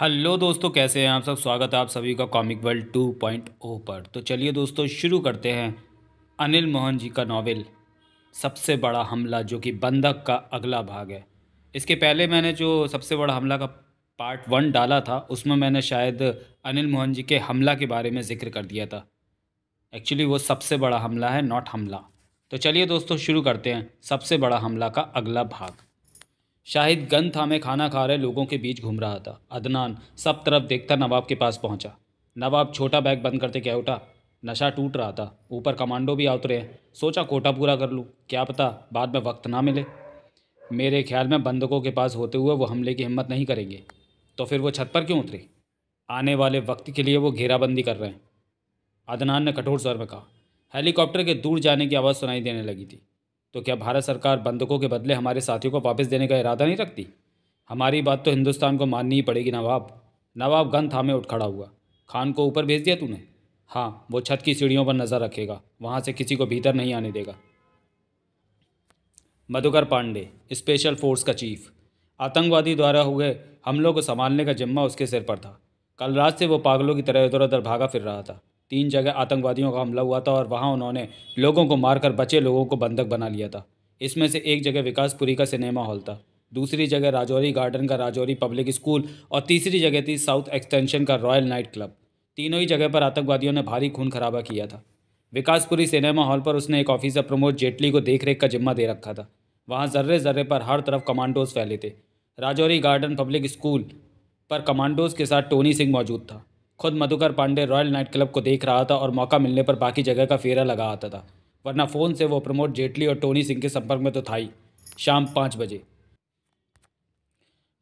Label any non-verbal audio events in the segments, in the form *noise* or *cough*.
hello दोस्तों कैसे हैं आप सब स्वागत है आप सभी का comic world two point O पर तो चलिए दोस्तों शुरू करते हैं अनिल मोहन जी का नावल सबसे बड़ा हमला जो कि बंधक का अगला भाग है इसके पहले मैंने जो सबसे बड़ा हमला का पार्ट वन डाला था उसमें मैंने शायद अनिल मोहन जी के हमला के बारे में जिक्र कर दिया था एक्चुअली वो सबसे बड़ा हमला है नॉट हमला तो चलिए दोस्तों शुरू करते हैं सबसे बड़ा हमला का अगला भाग शाहिद गन था में खाना खा रहे लोगों के बीच घूम रहा था अदनान सब तरफ देखता नवाब के पास पहुंचा नवाब छोटा बैग बंद करते क्या उठा नशा टूट रहा था ऊपर कमांडो भी आ उतरे हैं सोचा कोटा पूरा कर लूँ क्या पता बाद में वक्त ना मिले मेरे ख्याल में बंदकों के पास होते हुए वो हमले की हिम्मत नहीं करेंगे तो फिर वो छत पर क्यों उतरे आने वाले वक्त के लिए वो घेराबंदी कर रहे हैं अदनान ने कठोर स्वर में कहा हेलीकॉप्टर के दूर जाने की आवाज़ सुनाई देने लगी थी तो क्या भारत सरकार बंधकों के बदले हमारे साथियों को वापस देने का इरादा नहीं रखती हमारी बात तो हिंदुस्तान को माननी ही पड़ेगी नवाब नवाब गन थामे उठ खड़ा हुआ खान को ऊपर भेज दिया तूने हाँ वो छत की सीढ़ियों पर नज़र रखेगा वहाँ से किसी को भीतर नहीं आने देगा मधुकर पांडे स्पेशल फोर्स का चीफ आतंकवादी द्वारा हुए हमलों को संभालने का जिम्मा उसके सिर पर था कल रात से वो पागलों की तरह इधर उधर भागा फिर रहा था तीन जगह आतंकवादियों का हमला हुआ था और वहाँ उन्होंने लोगों को मारकर बचे लोगों को बंधक बना लिया था इसमें से एक जगह विकासपुरी का सिनेमा हॉल था दूसरी जगह राजौरी गार्डन का राजौरी पब्लिक स्कूल और तीसरी जगह थी साउथ एक्सटेंशन का रॉयल नाइट क्लब तीनों ही जगह पर आतंकवादियों ने भारी खून खराबा किया था विकासपुरी सिनेमा हॉल पर उसने एक ऑफिसर प्रमोद जेटली को देखरेख का जिम्मा दे रखा था वहाँ जर्रे जर्रे पर हर तरफ कमांडोज फैले थे राजौरी गार्डन पब्लिक स्कूल पर कमांडोज के साथ टोनी सिंह मौजूद था खुद Madhukar Pandey Royal Night Club को देख रहा था और मौका मिलने पर बाकी जगह का फेरा लगा आता था वरना फ़ोन से वो प्रमोद जेटली और टोनी सिंह के संपर्क में तो था ही शाम पाँच बजे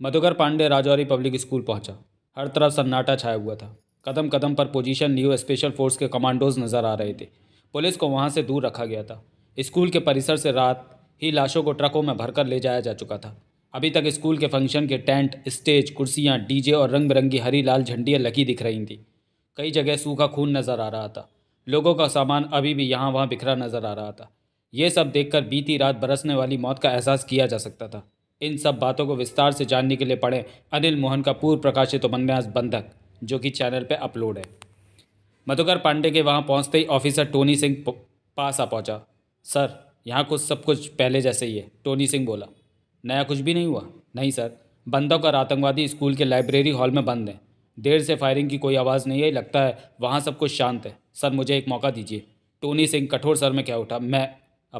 मधुकर पांडे राजौरी पब्लिक स्कूल पहुंचा हर तरफ सन्नाटा छाया हुआ था कदम कदम पर पोजीशन लियो स्पेशल फोर्स के कमांडोज नज़र आ रहे थे पुलिस को वहाँ से दूर रखा गया था स्कूल के परिसर से रात ही लाशों को ट्रकों में भरकर ले जाया जा चुका था अभी तक स्कूल के फंक्शन के टेंट स्टेज कुर्सियाँ डीजे और रंग बिरंगी हरी लाल झंडियाँ लगी दिख रही थी कई जगह सूखा खून नज़र आ रहा था लोगों का सामान अभी भी यहाँ वहाँ बिखरा नज़र आ रहा था ये सब देखकर बीती रात बरसने वाली मौत का एहसास किया जा सकता था इन सब बातों को विस्तार से जानने के लिए पढ़ें अनिल मोहन का पूर्व प्रकाशित उपन्यास बंधक जो कि चैनल पर अपलोड है मधुकर पांडे के वहाँ पहुँचते ही ऑफिसर टोनी सिंह पास आ पहुँचा सर यहाँ कुछ सब कुछ पहले जैसे ही है टोनी सिंह बोला नया कुछ भी नहीं हुआ नहीं सर बंदक और आतंकवादी स्कूल के लाइब्रेरी हॉल में बंद हैं देर से फायरिंग की कोई आवाज़ नहीं आई लगता है वहाँ सब कुछ शांत है सर मुझे एक मौका दीजिए टोनी सिंह कठोर सर में क्या उठा मैं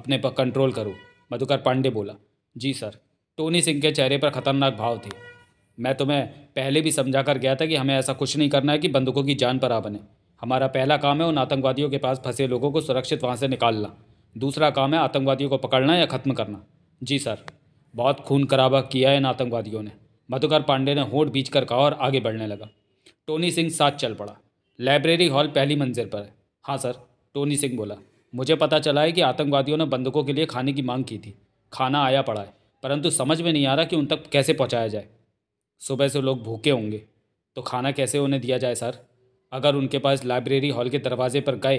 अपने पर कंट्रोल करूँ मधुकर पांडे बोला जी सर टोनी सिंह के चेहरे पर खतरनाक भाव थे मैं तुम्हें पहले भी समझा कर गया था कि हमें ऐसा कुछ नहीं करना है कि बंदूकों की जान पर आ बने हमारा पहला काम है उन आतंकवादियों के पास फंसे लोगों को सुरक्षित वहाँ से निकालना दूसरा काम है आतंकवादियों को पकड़ना या ख़त्म करना जी सर बहुत खून खराबा किया है इन आतंकवादियों ने मधुकर पांडे ने होठ बीच कर कहा और आगे बढ़ने लगा टोनी सिंह साथ चल पड़ा लाइब्रेरी हॉल पहली मंजिल पर है हाँ सर टोनी सिंह बोला मुझे पता चला है कि आतंकवादियों ने बंदूकों के लिए खाने की मांग की थी खाना आया पड़ा है परंतु समझ में नहीं आ रहा कि उन तक कैसे पहुँचाया जाए सुबह से लोग भूखे होंगे तो खाना कैसे उन्हें दिया जाए सर अगर उनके पास लाइब्रेरी हॉल के दरवाजे पर गए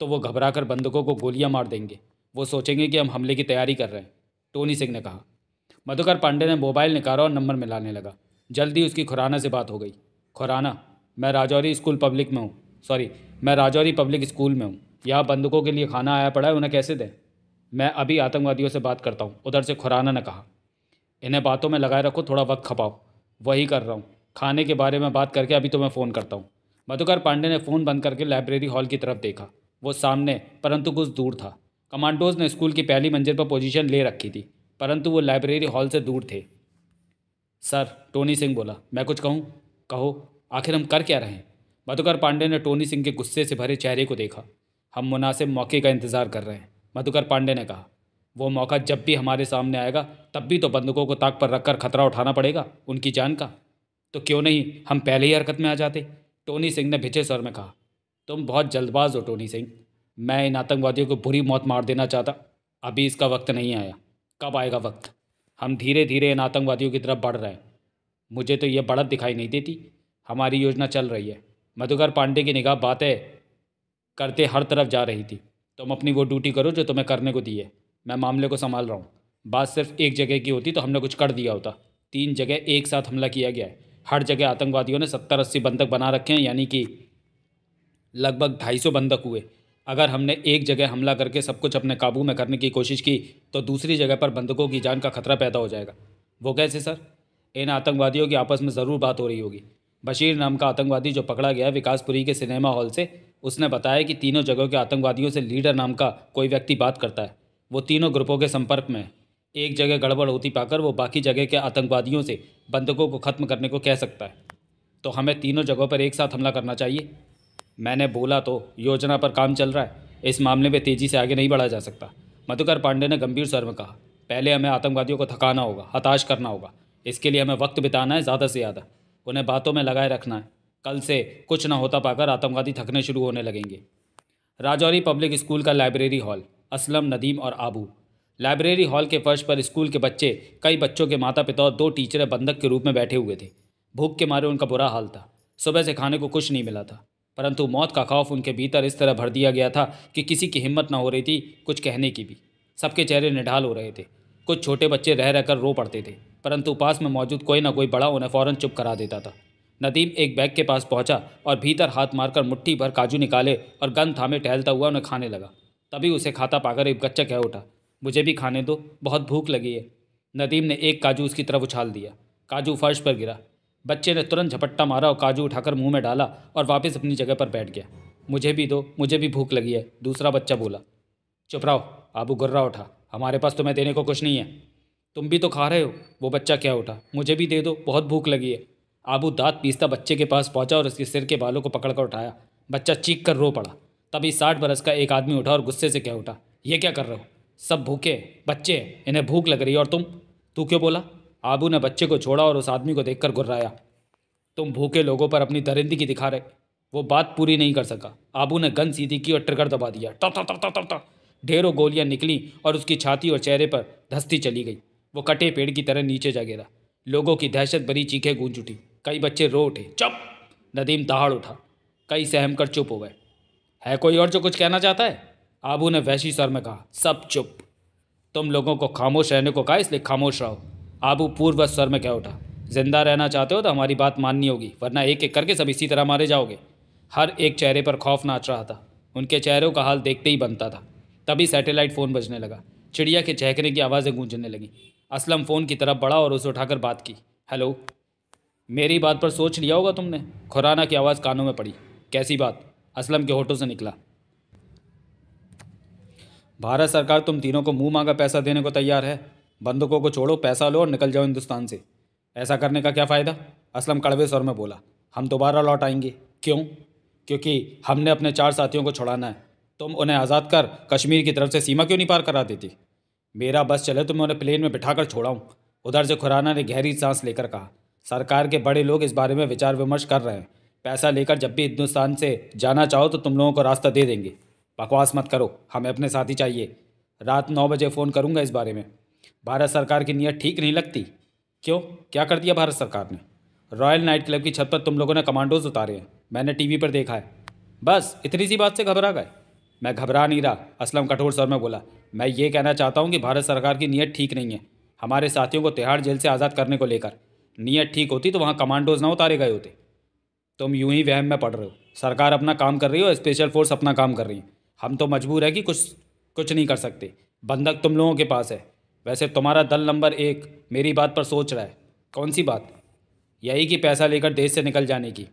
तो वो घबरा कर बंधकों को गोलियां मार देंगे वो सोचेंगे कि हम हमले की तैयारी कर रहे हैं टोनी सिंह ने कहा मधुकर पांडे ने मोबाइल निकाला और नंबर मिलाने लगा जल्दी उसकी खुराना से बात हो गई खुराना मैं राजौरी स्कूल पब्लिक में हूँ सॉरी मैं राजौरी पब्लिक स्कूल में हूँ यहाँ बंदूकों के लिए खाना आया पड़ा है उन्हें कैसे दें मैं अभी आतंकवादियों से बात करता हूँ उधर से खुराना ने कहा इन्हें बातों में लगाए रखो थोड़ा वक्त खपाओ वही कर रहा हूँ खाने के बारे में बात करके अभी तो मैं फ़ोन करता हूँ मधुकर पांडे ने फ़ोन बंद करके लाइब्रेरी हॉल की तरफ देखा वो सामने परंतु कुछ दूर था कमांडोज ने स्कूल की पहली मंजिल पर पोजीशन ले रखी थी परंतु वो लाइब्रेरी हॉल से दूर थे सर टोनी सिंह बोला मैं कुछ कहूँ कहो आखिर हम कर क्या रहे हैं मधुकर पांडे ने टोनी सिंह के गुस्से से भरे चेहरे को देखा हम मुनासिब मौके का इंतज़ार कर रहे हैं मधुकर पांडे ने कहा वो मौका जब भी हमारे सामने आएगा तब भी तो बंदूकों को ताक पर रखकर खतरा उठाना पड़ेगा उनकी जान का तो क्यों नहीं हम पहले ही हरकत में आ जाते टोनी सिंह ने भिछे स्वर में कहा तुम बहुत जल्दबाज हो टोनी सिंह मैं इन आतंकवादियों को बुरी मौत मार देना चाहता अभी इसका वक्त नहीं आया कब आएगा वक्त हम धीरे धीरे इन आतंकवादियों की तरफ बढ़ रहे हैं मुझे तो यह बढ़त दिखाई नहीं देती हमारी योजना चल रही है मधुकर पांडे की निगाह बातें करते हर तरफ जा रही थी तुम अपनी वो ड्यूटी करो जो तुम्हें करने को दी है मैं मामले को संभाल रहा हूँ बात सिर्फ एक जगह की होती तो हमने कुछ कर दिया होता तीन जगह एक साथ हमला किया गया है हर जगह आतंकवादियों ने सत्तर अस्सी बंधक बना रखे हैं यानी कि लगभग ढाई सौ बंधक हुए अगर हमने एक जगह हमला करके सब कुछ अपने काबू में करने की कोशिश की तो दूसरी जगह पर बंधकों की जान का खतरा पैदा हो जाएगा वो कैसे सर इन आतंकवादियों की आपस में ज़रूर बात हो रही होगी बशीर नाम का आतंकवादी जो पकड़ा गया विकासपुरी के सिनेमा हॉल से उसने बताया कि तीनों जगहों के आतंकवादियों से लीडर नाम का कोई व्यक्ति बात करता है वो तीनों ग्रुपों के संपर्क में है एक जगह गड़बड़ होती पाकर वो बाकी जगह के आतंकवादियों से बंधकों को ख़त्म करने को कह सकता है तो हमें तीनों जगहों पर एक साथ हमला करना चाहिए मैंने बोला तो योजना पर काम चल रहा है इस मामले में तेज़ी से आगे नहीं बढ़ा जा सकता मधुकर पांडे ने गंभीर स्वर में कहा पहले हमें आतंकवादियों को थकाना होगा हताश करना होगा इसके लिए हमें वक्त बिताना है ज़्यादा से ज़्यादा उन्हें बातों में लगाए रखना है कल से कुछ ना होता पाकर आतंकवादी थकने शुरू होने लगेंगे राजौरी पब्लिक स्कूल का लाइब्रेरी हॉल असलम नदीम और आबू लाइब्रेरी हॉल के फर्श पर स्कूल के बच्चे कई बच्चों के माता पिता और दो टीचरें बंधक के रूप में बैठे हुए थे भूख के मारे उनका बुरा हाल था सुबह से खाने को कुछ नहीं मिला था परंतु मौत का खौफ उनके भीतर इस तरह भर दिया गया था कि किसी की हिम्मत ना हो रही थी कुछ कहने की भी सबके चेहरे निढाल हो रहे थे कुछ छोटे बच्चे रह रहकर रो पड़ते थे परंतु पास में मौजूद कोई ना कोई बड़ा उन्हें फ़ौरन चुप करा देता था नदीम एक बैग के पास पहुंचा और भीतर हाथ मारकर मुट्ठी भर काजू निकाले और गन थामे टहलता हुआ उन्हें खाने लगा तभी उसे खाता पाकर एक गच्चा कह उठा मुझे भी खाने दो बहुत भूख लगी है नदीम ने एक काजू उसकी तरफ उछाल दिया काजू फर्श पर गिरा बच्चे ने तुरंत झपट्टा मारा और काजू उठाकर मुंह में डाला और वापस अपनी जगह पर बैठ गया मुझे भी दो मुझे भी भूख लगी है दूसरा बच्चा बोला चुप रहो आबू गुर्रा उठा हमारे पास तुम्हें देने को कुछ नहीं है तुम भी तो खा रहे हो वो बच्चा क्या उठा मुझे भी दे दो बहुत भूख लगी है आबू दांत पीसता बच्चे के पास पहुंचा और उसके सिर के बालों को पकड़कर उठाया बच्चा चीख कर रो पड़ा तभी साठ बरस का एक आदमी उठा और गुस्से से क्या उठा ये क्या कर रहे हो सब भूखे बच्चे इन्हें भूख लग रही है और तुम तू क्यों बोला आबू ने बच्चे को छोड़ा और उस आदमी को देखकर गुर्राया तुम भूखे लोगों पर अपनी दरिंदगी दिखा रहे वो बात पूरी नहीं कर सका आबू ने गन सीधी की और ट्रिगर दबा दिया टर टर टर ढेरों गोलियां निकली और उसकी छाती और चेहरे पर धस्ती चली गई वो कटे पेड़ की तरह नीचे जा गिरा लोगों की दहशत भरी चीखें गूंज उठी कई बच्चे रो उठे चुप नदीम दहाड़ उठा कई सहम कर चुप हो गए है कोई और जो कुछ कहना चाहता है आबू ने वैशी सर में कहा सब चुप तुम लोगों को खामोश रहने को कहा इसलिए खामोश रहो आबू पूर्व स्वर में क्या उठा जिंदा रहना चाहते हो तो हमारी बात माननी होगी वरना एक एक करके सब इसी तरह मारे जाओगे हर एक चेहरे पर खौफ नाच रहा था उनके चेहरों का हाल देखते ही बनता था तभी सैटेलाइट फ़ोन बजने लगा चिड़िया के चहकने की आवाज़ें गूंजने लगी असलम फ़ोन की तरफ बढ़ा और उसे उठाकर बात की हेलो मेरी बात पर सोच लिया होगा तुमने खुराना की आवाज़ कानों में पड़ी कैसी बात असलम के होठों से निकला भारत सरकार तुम तीनों को मुंह मांगा पैसा देने को तैयार है बंदूकों को छोड़ो पैसा लो और निकल जाओ हिंदुस्तान से ऐसा करने का क्या फ़ायदा असलम कड़वे स्वर में बोला हम दोबारा लौट आएंगे क्यों क्योंकि हमने अपने चार साथियों को छोड़ाना है तुम उन्हें आज़ाद कर कश्मीर की तरफ से सीमा क्यों नहीं पार करा देती मेरा बस चले तो मैं उन्हें प्लेन में बिठा कर छोड़ाऊँ उधर से खुराना ने गहरी सांस लेकर कहा सरकार के बड़े लोग इस बारे में विचार विमर्श कर रहे हैं पैसा लेकर जब भी हिंदुस्तान से जाना चाहो तो तुम लोगों को रास्ता दे देंगे बकवास मत करो हमें अपने साथी चाहिए रात नौ बजे फ़ोन करूँगा इस बारे में भारत सरकार की नीयत ठीक नहीं लगती क्यों क्या कर दिया भारत सरकार ने रॉयल नाइट क्लब की छत पर तुम लोगों ने कमांडोज उतारे हैं मैंने टीवी पर देखा है बस इतनी सी बात से घबरा गए मैं घबरा नहीं रहा असलम कठोर सर में बोला मैं ये कहना चाहता हूँ कि भारत सरकार की नीयत ठीक नहीं है हमारे साथियों को तिहाड़ जेल से आज़ाद करने को लेकर नीयत ठीक होती तो वहाँ कमांडोज ना उतारे गए होते तुम यूं ही वहम में पड़ रहे हो सरकार अपना काम कर रही हो स्पेशल फोर्स अपना काम कर रही है हम तो मजबूर है कि कुछ कुछ नहीं कर सकते बंधक तुम लोगों के पास है वैसे तुम्हारा दल नंबर एक मेरी बात पर सोच रहा है कौन सी बात यही कि पैसा लेकर देश से निकल जाने की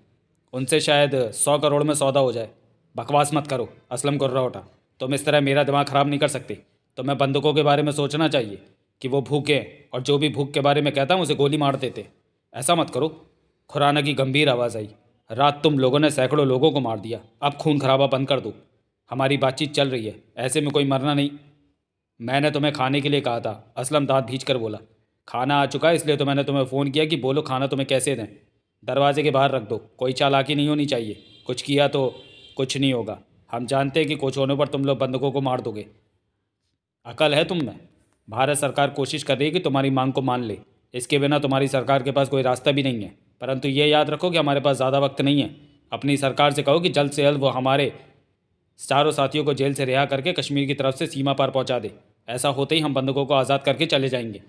उनसे शायद सौ करोड़ में सौदा हो जाए बकवास मत करो असलम कुर्रा उठा तुम इस तरह मेरा दिमाग ख़राब नहीं कर सकते तो मैं बंदूकों के बारे में सोचना चाहिए कि वो भूखे हैं और जो भी भूख के बारे में कहता हूँ उसे गोली मार देते ऐसा मत करो खुराना की गंभीर आवाज़ आई रात तुम लोगों ने सैकड़ों लोगों को मार दिया अब खून खराबा बंद कर दो हमारी बातचीत चल रही है ऐसे में कोई मरना नहीं मैंने तुम्हें खाने के लिए कहा था असलम दांत भींच कर बोला खाना आ चुका है इसलिए तो मैंने तुम्हें फ़ोन किया कि बोलो खाना तुम्हें कैसे दें दरवाजे के बाहर रख दो कोई चालाकी नहीं होनी चाहिए कुछ किया तो कुछ नहीं होगा हम जानते हैं कि कुछ होने पर तुम लोग बंदकों को मार दोगे अकल है तुम में भारत सरकार कोशिश कर रही है कि तुम्हारी मांग को मान ले इसके बिना तुम्हारी सरकार के पास कोई रास्ता भी नहीं है परंतु ये याद रखो कि हमारे पास ज़्यादा वक्त नहीं है अपनी सरकार से कहो कि जल्द से जल्द वो हमारे चारों साथियों को जेल से रिहा करके कश्मीर की तरफ से सीमा पार पहुँचा दे ऐसा होते ही हम बंधकों को आज़ाद करके चले जाएंगे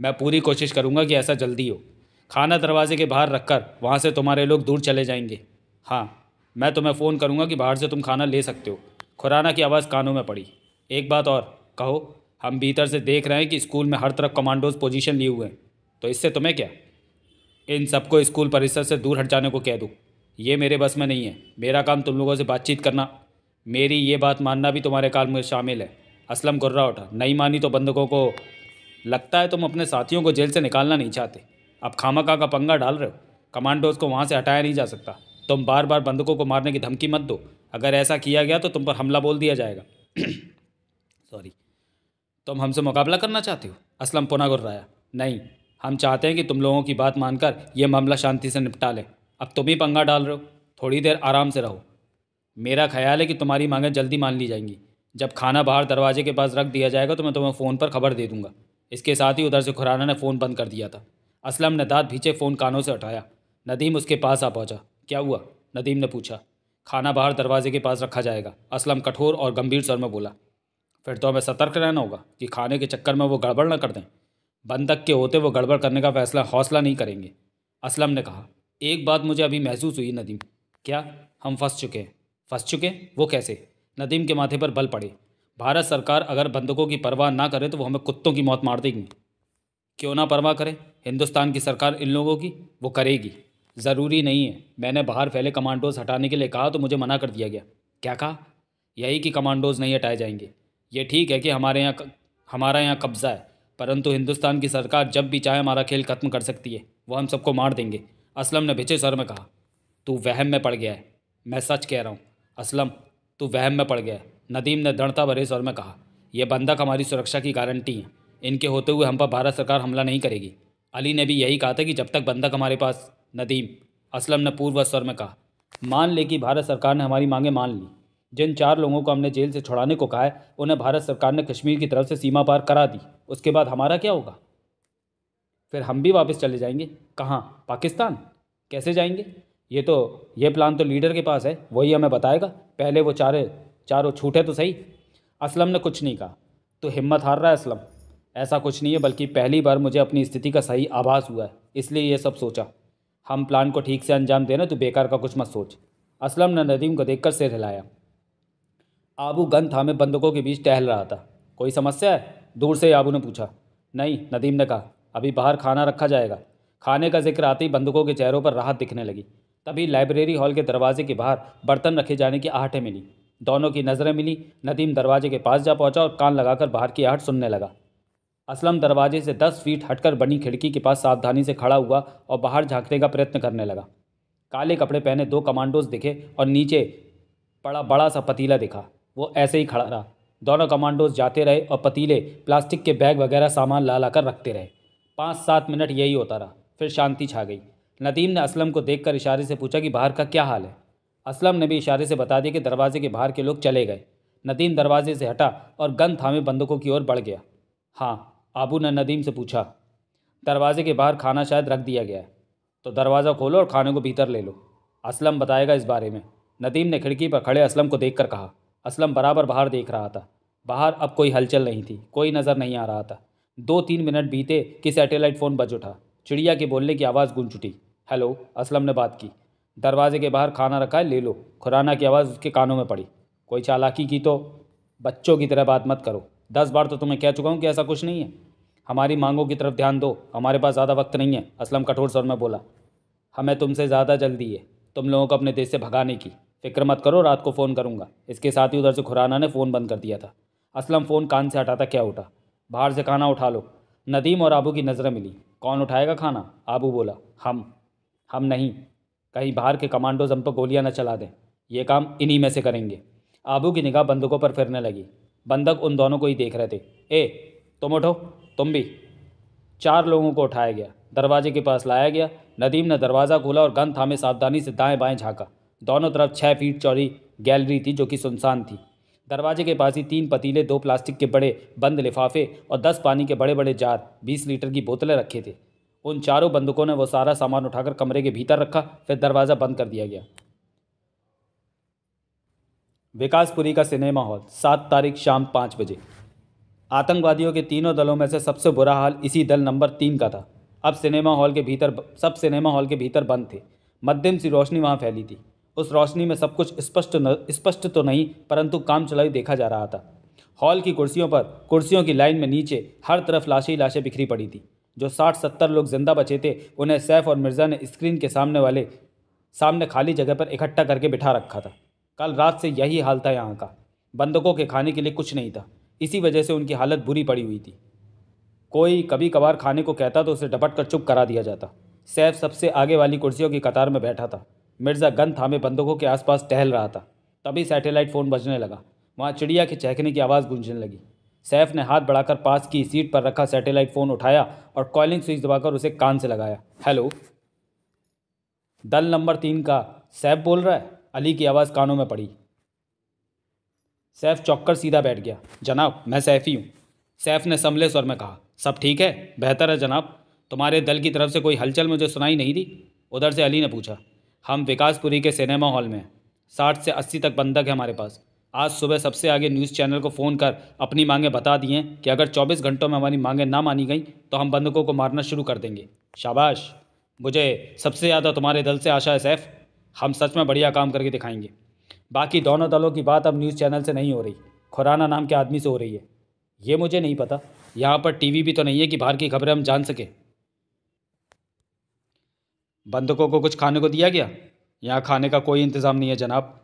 मैं पूरी कोशिश करूँगा कि ऐसा जल्दी हो खाना दरवाजे के बाहर रखकर वहाँ से तुम्हारे लोग दूर चले जाएंगे हाँ मैं तुम्हें फ़ोन करूँगा कि बाहर से तुम खाना ले सकते हो खुराना की आवाज़ कानों में पड़ी एक बात और कहो हम भीतर से देख रहे हैं कि स्कूल में हर तरफ कमांडोज पोजीशन लिए हुए हैं तो इससे तुम्हें क्या इन सबको स्कूल परिसर से दूर हट जाने को कह दूँ ये मेरे बस में नहीं है मेरा काम तुम लोगों से बातचीत करना मेरी ये बात मानना भी तुम्हारे काल में शामिल है असलम गुर्रा उठा नहीं मानी तो बंदकों को लगता है तुम अपने साथियों को जेल से निकालना नहीं चाहते अब खामका का पंगा डाल रहे हो कमांडोज को वहाँ से हटाया नहीं जा सकता तुम बार बार बंदकों को मारने की धमकी मत दो अगर ऐसा किया गया तो तुम पर हमला बोल दिया जाएगा सॉरी *clears throat* तुम हमसे मुकाबला करना चाहते हो असलम पुनः गुर्राया नहीं हम चाहते हैं कि तुम लोगों की बात मानकर यह मामला शांति से निपटा लें अब तुम ही पंगा डाल रहे हो थोड़ी देर आराम से रहो मेरा ख्याल है कि तुम्हारी मांगें जल्दी मान ली जाएंगी जब खाना बाहर दरवाजे के पास रख दिया जाएगा तो मैं तुम्हें फ़ोन पर खबर दे दूंगा इसके साथ ही उधर से खुराना ने फ़ोन बंद कर दिया था असलम ने दाँत भीचे फ़ोन कानों से हटाया नदीम उसके पास आ पहुँचा क्या हुआ नदीम ने पूछा खाना बाहर दरवाजे के पास रखा जाएगा असलम कठोर और गंभीर स्वर में बोला फिर तो हमें सतर्क रहना होगा कि खाने के चक्कर में वो गड़बड़ ना कर दें बंधक के होते वो गड़बड़ करने का फैसला हौसला नहीं करेंगे असलम ने कहा एक बात मुझे अभी महसूस हुई नदीम क्या हम फंस चुके हैं फंस चुके वो कैसे नदीम के माथे पर बल पड़े भारत सरकार अगर बंधकों की परवाह ना करे तो वो हमें कुत्तों की मौत मार देगी क्यों ना परवाह करे हिंदुस्तान की सरकार इन लोगों की वो करेगी ज़रूरी नहीं है मैंने बाहर फैले कमांडोज हटाने के लिए कहा तो मुझे मना कर दिया गया क्या कहा यही कि कमांडोज नहीं हटाए जाएंगे ये ठीक है कि हमारे यहाँ हमारा यहाँ कब्ज़ा है परंतु हिंदुस्तान की सरकार जब भी चाहे हमारा खेल ख़त्म कर सकती है वह हम सबको मार देंगे असलम ने भिचे सर में कहा तू वहम में पड़ गया है मैं सच कह रहा हूँ असलम तू वहम में पड़ गया नदीम ने दृढ़ता भरे स्वर में कहा यह बंधक हमारी सुरक्षा की गारंटी है इनके होते हुए हम पर भारत सरकार हमला नहीं करेगी अली ने भी यही कहा था कि जब तक बंधक हमारे पास नदीम असलम ने पूर्व स्वर में कहा मान ले कि भारत सरकार ने हमारी मांगें मान ली जिन चार लोगों को हमने जेल से छुड़ाने को कहा है उन्हें भारत सरकार ने कश्मीर की तरफ से सीमा पार करा दी उसके बाद हमारा क्या होगा फिर हम भी वापस चले जाएंगे कहाँ पाकिस्तान कैसे जाएंगे ये तो ये प्लान तो लीडर के पास है वही हमें बताएगा पहले वो चारे चारों छूटे तो सही असलम ने कुछ नहीं कहा तो हिम्मत हार रहा है असलम ऐसा कुछ नहीं है बल्कि पहली बार मुझे अपनी स्थिति का सही आभास हुआ है इसलिए ये सब सोचा हम प्लान को ठीक से अंजाम देना तो बेकार का कुछ मत सोच असलम ने नदीम को देखकर सिर हिलाया आबू गन थामे बंदकों के बीच टहल रहा था कोई समस्या है दूर से आबू ने पूछा नहीं नदीम ने कहा अभी बाहर खाना रखा जाएगा खाने का जिक्र आते ही बंदकों के चेहरों पर राहत दिखने लगी तभी लाइब्रेरी हॉल के दरवाजे के बाहर बर्तन रखे जाने की आहटें मिली दोनों की नज़रें मिली नदीम दरवाजे के पास जा पहुंचा और कान लगाकर बाहर की आहट सुनने लगा असलम दरवाजे से दस फीट हटकर बनी खिड़की के पास सावधानी से खड़ा हुआ और बाहर झांकने का प्रयत्न करने लगा काले कपड़े पहने दो कमांडोज दिखे और नीचे पड़ा बड़ा सा पतीला दिखा वो ऐसे ही खड़ा रहा दोनों कमांडोज जाते रहे और पतीले प्लास्टिक के बैग वगैरह सामान ला ला कर रखते रहे पाँच सात मिनट यही होता रहा फिर शांति छा गई नदीम ने असलम को देखकर इशारे से पूछा कि बाहर का क्या हाल है असलम ने भी इशारे से बता दिया कि दरवाजे के बाहर के लोग चले गए नदीम दरवाजे से हटा और गन थामे बंदूकों की ओर बढ़ गया हाँ आबू ने नदीम से पूछा दरवाजे के बाहर खाना शायद रख दिया गया है तो दरवाज़ा खोलो और खाने को भीतर ले लो असलम बताएगा इस बारे में नदीम ने खिड़की पर खड़े असलम को देखकर कहा असलम बराबर बाहर देख रहा था बाहर अब कोई हलचल नहीं थी कोई नज़र नहीं आ रहा था दो तीन मिनट बीते कि सैटेलाइट फ़ोन बज उठा चिड़िया के बोलने की आवाज़ गूंज उठी हेलो असलम ने बात की दरवाजे के बाहर खाना रखा है ले लो खुराना की आवाज़ उसके कानों में पड़ी कोई चालाकी की तो बच्चों की तरह बात मत करो दस बार तो तुम्हें कह चुका हूँ कि ऐसा कुछ नहीं है हमारी मांगों की तरफ ध्यान दो हमारे पास ज़्यादा वक्त नहीं है असलम कठोर स्वर में बोला हमें तुमसे ज़्यादा जल्दी है तुम लोगों को अपने देश से भगाने की फिक्र मत करो रात को फ़ोन करूँगा इसके साथ ही उधर से खुराना ने फ़ोन बंद कर दिया था असलम फ़ोन कान से हटाता क्या उठा बाहर से खाना उठा लो नदीम और आबू की नज़रें मिली कौन उठाएगा खाना आबू बोला हम हम नहीं कहीं बाहर के कमांडोज हम पर तो गोलियां न चला दें ये काम इन्हीं में से करेंगे आबू की निगाह बंदूकों पर फिरने लगी बंदक उन दोनों को ही देख रहे थे ए तुम उठो तुम भी चार लोगों को उठाया गया दरवाजे के पास लाया गया नदीम ने दरवाज़ा खोला और गन थामे सावधानी से दाएं बाएं झाँका दोनों तरफ छः फीट चौड़ी गैलरी थी जो कि सुनसान थी दरवाजे के पास ही तीन पतीले दो प्लास्टिक के बड़े बंद लिफाफे और दस पानी के बड़े बड़े जार बीस लीटर की बोतलें रखे थे उन चारों बंदूकों ने वो सारा सामान उठाकर कमरे के भीतर रखा फिर दरवाज़ा बंद कर दिया गया विकासपुरी का सिनेमा हॉल सात तारीख शाम पाँच बजे आतंकवादियों के तीनों दलों में से सबसे बुरा हाल इसी दल नंबर तीन का था अब सिनेमा हॉल के भीतर सब सिनेमा हॉल के भीतर बंद थे मध्यम सी रोशनी वहाँ फैली थी उस रोशनी में सब कुछ स्पष्ट स्पष्ट तो नहीं परंतु काम चलाई देखा जा रहा था हॉल की कुर्सियों पर कुर्सियों की लाइन में नीचे हर तरफ लाशें लाशें बिखरी पड़ी थी जो साठ सत्तर लोग जिंदा बचे थे उन्हें सैफ और मिर्ज़ा ने स्क्रीन के सामने वाले सामने खाली जगह पर इकट्ठा करके बिठा रखा था कल रात से यही हाल था यहाँ का बंदकों के खाने के लिए कुछ नहीं था इसी वजह से उनकी हालत बुरी पड़ी हुई थी कोई कभी कभार खाने को कहता तो उसे डपट कर चुप करा दिया जाता सैफ सबसे आगे वाली कुर्सियों की कतार में बैठा था मिर्ज़ा गन थामे बंदकों के आसपास टहल रहा था तभी सैटेलाइट फ़ोन बजने लगा वहाँ चिड़िया के चहकने की आवाज़ गूंजने लगी सैफ ने हाथ बढ़ाकर पास की सीट पर रखा सैटेलाइट फ़ोन उठाया और कॉलिंग स्विच दबाकर उसे कान से लगाया हेलो दल नंबर तीन का सैफ बोल रहा है अली की आवाज़ कानों में पड़ी सैफ चौककर सीधा बैठ गया जनाब मैं सैफ़ी हूँ सैफ ने समले स्वर में कहा सब ठीक है बेहतर है जनाब तुम्हारे दल की तरफ से कोई हलचल मुझे सुनाई नहीं दी उधर से अली ने पूछा हम विकासपुरी के सिनेमा हॉल में साठ से अस्सी तक बंधक है हमारे पास आज सुबह सबसे आगे न्यूज़ चैनल को फ़ोन कर अपनी मांगें बता दी हैं कि अगर 24 घंटों में हमारी मांगें ना मानी गई तो हम बंधकों को मारना शुरू कर देंगे शाबाश मुझे सबसे ज़्यादा तुम्हारे दल से आशा है सैफ हम सच में बढ़िया काम करके दिखाएंगे बाकी दोनों दलों की बात अब न्यूज़ चैनल से नहीं हो रही खुराना नाम के आदमी से हो रही है ये मुझे नहीं पता यहाँ पर टी भी तो नहीं है कि बाहर की खबरें हम जान सकें बंधकों को कुछ खाने को दिया गया यहाँ खाने का कोई इंतज़ाम नहीं है जनाब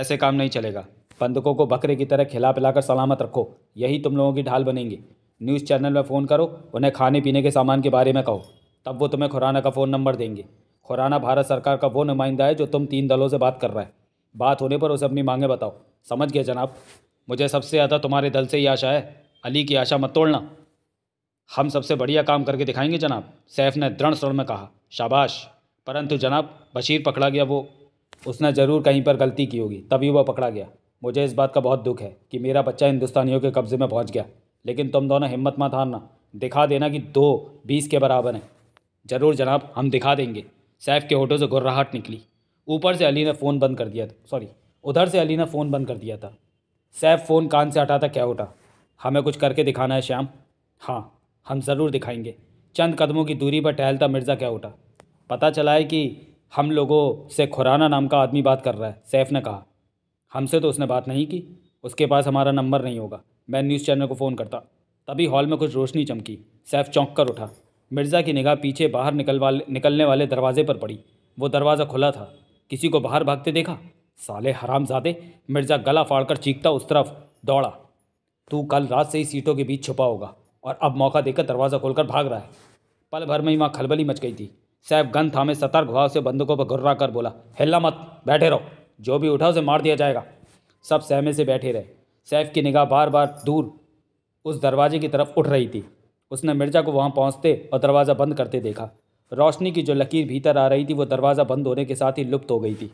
ऐसे काम नहीं चलेगा बंधकों को बकरे की तरह खिला पिलाकर सलामत रखो यही तुम लोगों की ढाल बनेंगे न्यूज़ चैनल में फ़ोन करो उन्हें खाने पीने के सामान के बारे में कहो तब वो तुम्हें खुराना का फ़ोन नंबर देंगे खुराना भारत सरकार का वो नुमाइंदा है जो तुम तीन दलों से बात कर रहा है बात होने पर उसे अपनी मांगें बताओ समझ गए जनाब मुझे सबसे ज़्यादा तुम्हारे दल से ही आशा है अली की आशा मत तोड़ना हम सबसे बढ़िया काम करके दिखाएंगे जनाब सैफ ने दृढ़ स्वर में कहा शाबाश परंतु जनाब बशीर पकड़ा गया वो उसने ज़रूर कहीं पर गलती की होगी तभी वह पकड़ा गया मुझे इस बात का बहुत दुख है कि मेरा बच्चा हिंदुस्तानियों के कब्ज़े में पहुंच गया लेकिन तुम दोनों हिम्मत मत हारना दिखा देना कि दो बीस के बराबर हैं ज़रूर जनाब हम दिखा देंगे सैफ के होटो से गुर्राहट निकली ऊपर से अली ने फ़ोन बंद कर दिया था सॉरी उधर से अली ने फ़ोन बंद कर दिया था सैफ फ़ोन कान से हटाता क्या उठा हमें कुछ करके दिखाना है श्याम हाँ हम ज़रूर दिखाएंगे चंद कदमों की दूरी पर टहलता मिर्ज़ा क्या उठा पता चला है कि हम लोगों से खुराना नाम का आदमी बात कर रहा है सैफ ने कहा हमसे तो उसने बात नहीं की उसके पास हमारा नंबर नहीं होगा मैं न्यूज़ चैनल को फ़ोन करता तभी हॉल में कुछ रोशनी चमकी सैफ चौंक कर उठा मिर्ज़ा की निगाह पीछे बाहर निकल वाले निकलने वाले दरवाजे पर पड़ी वो दरवाज़ा खुला था किसी को बाहर भागते देखा साले हरामजादे मिर्ज़ा गला फाड़कर चीखता उस तरफ दौड़ा तू कल रात से ही सीटों के बीच छुपा होगा और अब मौका देकर दरवाज़ा खोलकर भाग रहा है पल भर में ही वहाँ खलबली मच गई थी सैफ गन थामे सतर्क भाव से बंदूकों पर घुर्रा कर बोला हिलना मत बैठे रहो जो भी उठा उसे मार दिया जाएगा सब सहमे से बैठे रहे सैफ की निगाह बार बार दूर उस दरवाजे की तरफ उठ रही थी उसने मिर्जा को वहाँ पहुँचते और दरवाज़ा बंद करते देखा रोशनी की जो लकीर भीतर आ रही थी वो दरवाज़ा बंद होने के साथ ही लुप्त हो गई थी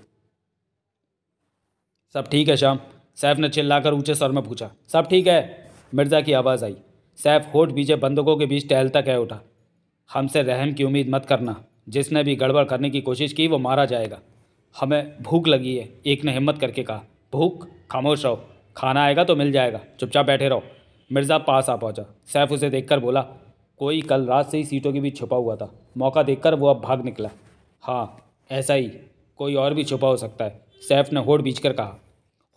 सब ठीक है शाम सैफ ने चिल्लाकर ऊंचे स्वर में पूछा सब ठीक है मिर्ज़ा की आवाज़ आई सैफ होठ बीजे बंदकों के बीच टहलता कह उठा हमसे रहम की उम्मीद मत करना जिसने भी गड़बड़ करने की कोशिश की वो मारा जाएगा हमें भूख लगी है एक ने हिम्मत करके कहा भूख खामोश रहो खाना आएगा तो मिल जाएगा चुपचाप बैठे रहो मिर्ज़ा पास आ पहुंचा सैफ उसे देखकर बोला कोई कल रात से ही सीटों के बीच छुपा हुआ था मौका देखकर वो अब भाग निकला हाँ ऐसा ही कोई और भी छुपा हो सकता है सैफ ने होड़ बीच कर कहा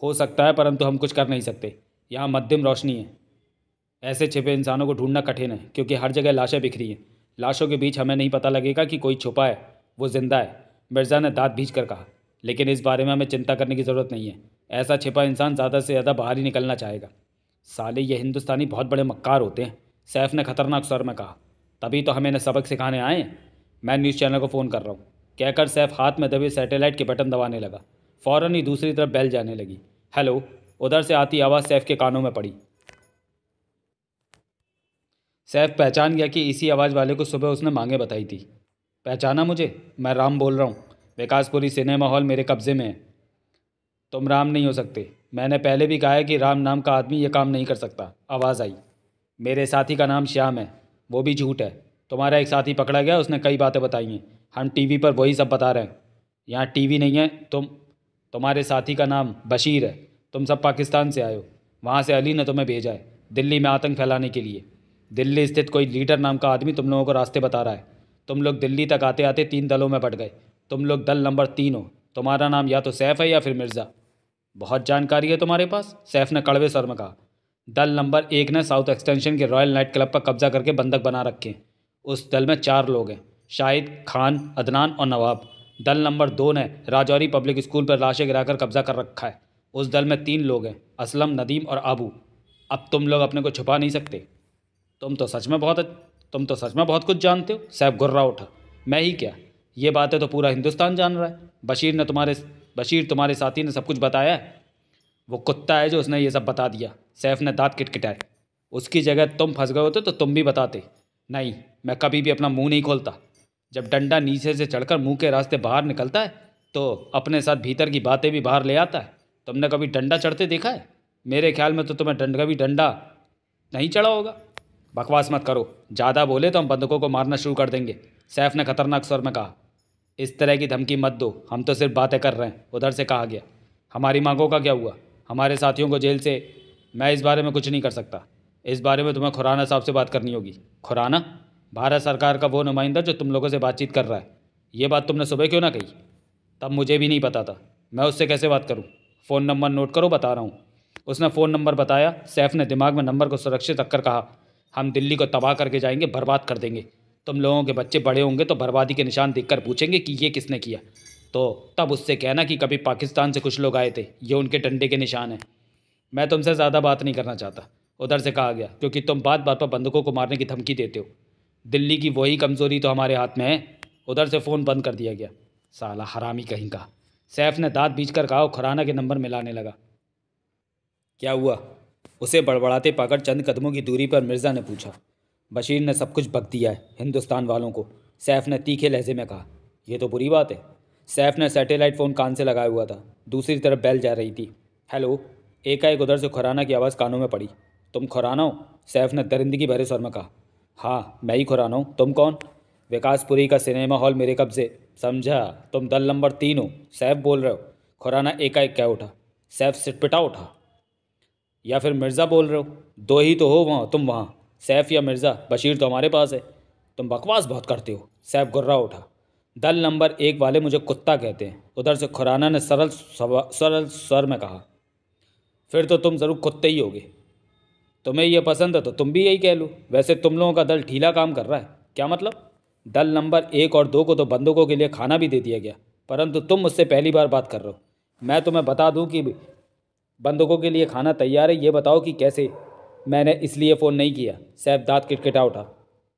हो सकता है परंतु हम कुछ कर नहीं सकते यहाँ मध्यम रोशनी है ऐसे छिपे इंसानों को ढूंढना कठिन है क्योंकि हर जगह लाशें बिखरी हैं लाशों के बीच हमें नहीं पता लगेगा कि कोई छुपा है वो ज़िंदा है मिर्ज़ा ने दाँत भीज कर कहा लेकिन इस बारे में हमें चिंता करने की ज़रूरत नहीं है ऐसा छिपा इंसान ज़्यादा से ज़्यादा बाहर ही निकलना चाहेगा साले ये हिंदुस्तानी बहुत बड़े मक्कार होते हैं सैफ ने खतरनाक स्वर में कहा तभी तो हमें इन्हें सबक सिखाने आए हैं मैं न्यूज़ चैनल को फ़ोन कर रहा हूँ कहकर सैफ हाथ में दबे सैटेलाइट के बटन दबाने लगा फ़ौर ही दूसरी तरफ बैल जाने लगी हेलो उधर से आती आवाज़ सैफ के कानों में पड़ी सैफ पहचान गया कि इसी आवाज़ वाले को सुबह उसने मांगे बताई थी पहचाना मुझे मैं राम बोल रहा हूँ विकासपुरी सिनेमा हॉल मेरे कब्ज़े में है तुम राम नहीं हो सकते मैंने पहले भी कहा है कि राम नाम का आदमी ये काम नहीं कर सकता आवाज़ आई मेरे साथी का नाम श्याम है वो भी झूठ है तुम्हारा एक साथी पकड़ा गया उसने कई बातें बताई हैं हम टीवी पर वही सब बता रहे हैं यहाँ टीवी नहीं है तुम तुम्हारे साथी का नाम बशीर है तुम सब पाकिस्तान से आए हो वहाँ से अली ने तुम्हें भेजा है दिल्ली में आतंक फैलाने के लिए दिल्ली स्थित कोई लीडर नाम का आदमी तुम लोगों को रास्ते बता रहा है तुम लोग दिल्ली तक आते आते तीन दलों में बट गए तुम लोग दल नंबर तीन हो तुम्हारा नाम या तो सैफ है या फिर मिर्ज़ा बहुत जानकारी है तुम्हारे पास सैफ ने कड़वे सर में कहा दल नंबर एक ने साउथ एक्सटेंशन के रॉयल नाइट क्लब पर कब्जा करके बंधक बना रखे हैं उस दल में चार लोग हैं शाहिद खान अदनान और नवाब दल नंबर दो ने राजौरी पब्लिक स्कूल पर लाशें गिराकर कब्जा कर रखा है उस दल में तीन लोग हैं असलम नदीम और आबू अब तुम लोग अपने को छुपा नहीं सकते तुम तो सच में बहुत तुम तो सच में बहुत कुछ जानते हो सैफ गुर्रा उठा मैं ही क्या ये बातें तो पूरा हिंदुस्तान जान रहा है बशीर ने तुम्हारे बशीर तुम्हारे साथी ने सब कुछ बताया है वो कुत्ता है जो उसने ये सब बता दिया सैफ ने दांत किटकिटाए उसकी जगह तुम फंस गए होते तो तुम भी बताते नहीं मैं कभी भी अपना मुंह नहीं खोलता जब डंडा नीचे से चढ़कर मुंह के रास्ते बाहर निकलता है तो अपने साथ भीतर की बातें भी बाहर ले आता है तुमने कभी डंडा चढ़ते देखा है मेरे ख्याल में तो तुम्हें डंडा कभी डंडा नहीं चढ़ा होगा बकवास मत करो ज़्यादा बोले तो हम बंदकों को मारना शुरू कर देंगे सैफ ने खतरनाक स्वर में कहा इस तरह की धमकी मत दो हम तो सिर्फ बातें कर रहे हैं उधर से कहा गया हमारी मांगों का क्या हुआ हमारे साथियों को जेल से मैं इस बारे में कुछ नहीं कर सकता इस बारे में तुम्हें खुराना साहब से बात करनी होगी खुराना भारत सरकार का वो नुमाइंदा जो तुम लोगों से बातचीत कर रहा है ये बात तुमने सुबह क्यों ना कही तब मुझे भी नहीं पता था मैं उससे कैसे बात करूँ फ़ोन नंबर नोट करो बता रहा हूँ उसने फ़ोन नंबर बताया सैफ ने दिमाग में नंबर को सुरक्षित रखकर कहा हम दिल्ली को तबाह करके जाएंगे बर्बाद कर देंगे तुम लोगों के बच्चे बड़े होंगे तो बर्बादी के निशान देखकर पूछेंगे कि ये किसने किया तो तब उससे कहना कि कभी पाकिस्तान से कुछ लोग आए थे ये उनके डंडे के निशान हैं मैं तुमसे ज़्यादा बात नहीं करना चाहता उधर से कहा गया क्योंकि तुम बात बात पर बंदकों को मारने की धमकी देते हो दिल्ली की वही कमज़ोरी तो हमारे हाथ में है उधर से फ़ोन बंद कर दिया गया साला हरामी कहीं का सैफ ने दांत बीच कर कहा खुराना के नंबर मिलाने लगा क्या हुआ उसे बड़बड़ाते पाकर चंद कदमों की दूरी पर मिर्ज़ा ने पूछा बशीर ने सब कुछ बक दिया है हिंदुस्तान वालों को सैफ ने तीखे लहजे में कहा यह तो बुरी बात है सैफ ने सैटेलाइट फ़ोन कान से लगाया हुआ था दूसरी तरफ बैल जा रही थी हेलो एकाएक उधर से खुराना की आवाज़ कानों में पड़ी तुम खुराना हो सैफ ने दरिंदगी भरे स्वर में कहा हाँ मैं ही खुराना हूँ तुम कौन विकासपुरी का सिनेमा हॉल मेरे कब्जे समझा तुम दल नंबर तीन हो सैफ बोल रहे हो खुराना एकाएक क्या उठा सैफ सिटपिटा उठा या फिर मिर्ज़ा बोल रहे हो दो ही तो हो वहाँ तुम वहाँ सैफ़ या मिर्ज़ा बशीर तो हमारे पास है तुम बकवास बहुत करते हो सैफ गुर्रा उठा दल नंबर एक वाले मुझे कुत्ता कहते हैं उधर से खुराना ने सरल सरल स्वर में कहा फिर तो तुम ज़रूर कुत्ते ही होगे तुम्हें यह पसंद है तो तुम भी यही कह लो वैसे तुम लोगों का दल ढीला काम कर रहा है क्या मतलब दल नंबर एक और दो को तो बंदूकों के लिए खाना भी दे दिया गया परंतु तुम मुझसे पहली बार बात कर रहे हो मैं तुम्हें बता दूं कि बंदकों के लिए खाना तैयार है ये बताओ कि कैसे मैंने इसलिए फ़ोन नहीं किया सैफ दाँत किटकिटा उठा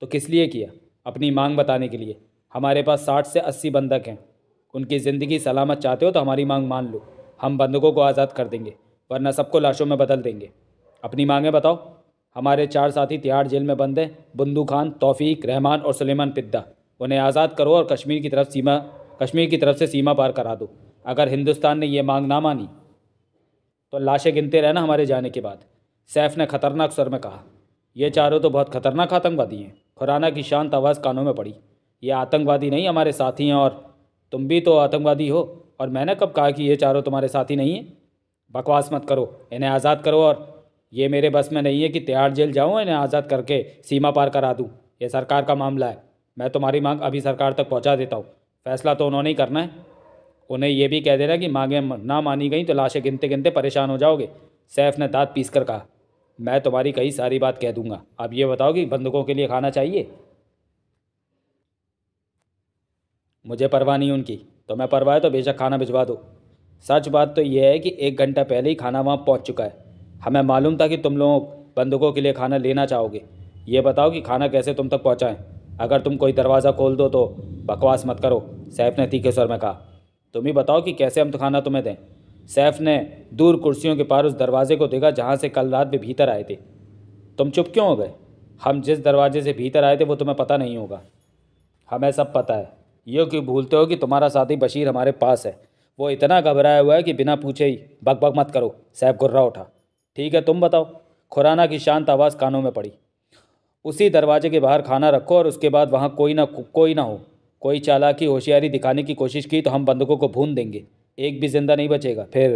तो किस लिए किया अपनी मांग बताने के लिए हमारे पास साठ से अस्सी बंधक हैं उनकी ज़िंदगी सलामत चाहते हो तो हमारी मांग मान लो हम बंधकों को आज़ाद कर देंगे वरना सबको लाशों में बदल देंगे अपनी मांगें बताओ हमारे चार साथी तिहाड़ जेल में बंद हैं बंदू खान तौफीक रहमान और सुलेमान पिद्दा उन्हें आज़ाद करो और कश्मीर की तरफ सीमा कश्मीर की तरफ से सीमा पार करा दो अगर हिंदुस्तान ने ये मांग ना मानी तो लाशें गिनते रहना हमारे जाने के बाद सैफ ने खतरनाक स्वर में कहा ये चारों तो बहुत खतरनाक आतंकवादी हैं खुराना की शांत आवाज़ कानों में पड़ी ये आतंकवादी नहीं हमारे साथी हैं और तुम भी तो आतंकवादी हो और मैंने कब कहा कि ये चारों तुम्हारे साथी नहीं हैं बकवास मत करो इन्हें आज़ाद करो और ये मेरे बस में नहीं है कि तिहाड़ जेल जाऊँ इन्हें आज़ाद करके सीमा पार करा दूँ ये सरकार का मामला है मैं तुम्हारी मांग अभी सरकार तक पहुँचा देता हूँ फैसला तो उन्होंने ही करना है उन्हें यह भी कह देना कि मांगे ना मानी गई तो लाशें गिनते गिनते परेशान हो जाओगे सैफ ने दाँत पीस कर कहा मैं तुम्हारी कई सारी बात कह दूंगा अब ये बताओ कि बंदूकों के लिए खाना चाहिए मुझे परवाह नहीं उनकी तो मैं परवाह है तो बेशक खाना भिजवा दो सच बात तो यह है कि एक घंटा पहले ही खाना वहाँ पहुँच चुका है हमें मालूम था कि तुम लोग बंदूकों के लिए खाना लेना चाहोगे ये बताओ कि खाना कैसे तुम तक पहुँचाएँ अगर तुम कोई दरवाज़ा खोल दो तो बकवास मत करो सैफ ने तीखे स्वर में कहा तुम ही बताओ कि कैसे हम तो खाना तुम्हें दें सैफ ने दूर कुर्सियों के पार उस दरवाजे को देखा जहाँ से कल रात वे भीतर आए थे तुम चुप क्यों हो गए हम जिस दरवाजे से भीतर आए थे वो तुम्हें पता नहीं होगा हमें सब पता है ये क्यों भूलते हो कि तुम्हारा साथी बशीर हमारे पास है वो इतना घबराया हुआ है कि बिना पूछे ही बक बक मत करो सैफ गुर्रा उठा ठीक है तुम बताओ खुराना की शांत आवाज़ कानों में पड़ी उसी दरवाजे के बाहर खाना रखो और उसके बाद वहाँ कोई ना कोई ना हो कोई चालाकी होशियारी दिखाने की कोशिश की तो हम बंदूकों को भून देंगे एक भी जिंदा नहीं बचेगा फिर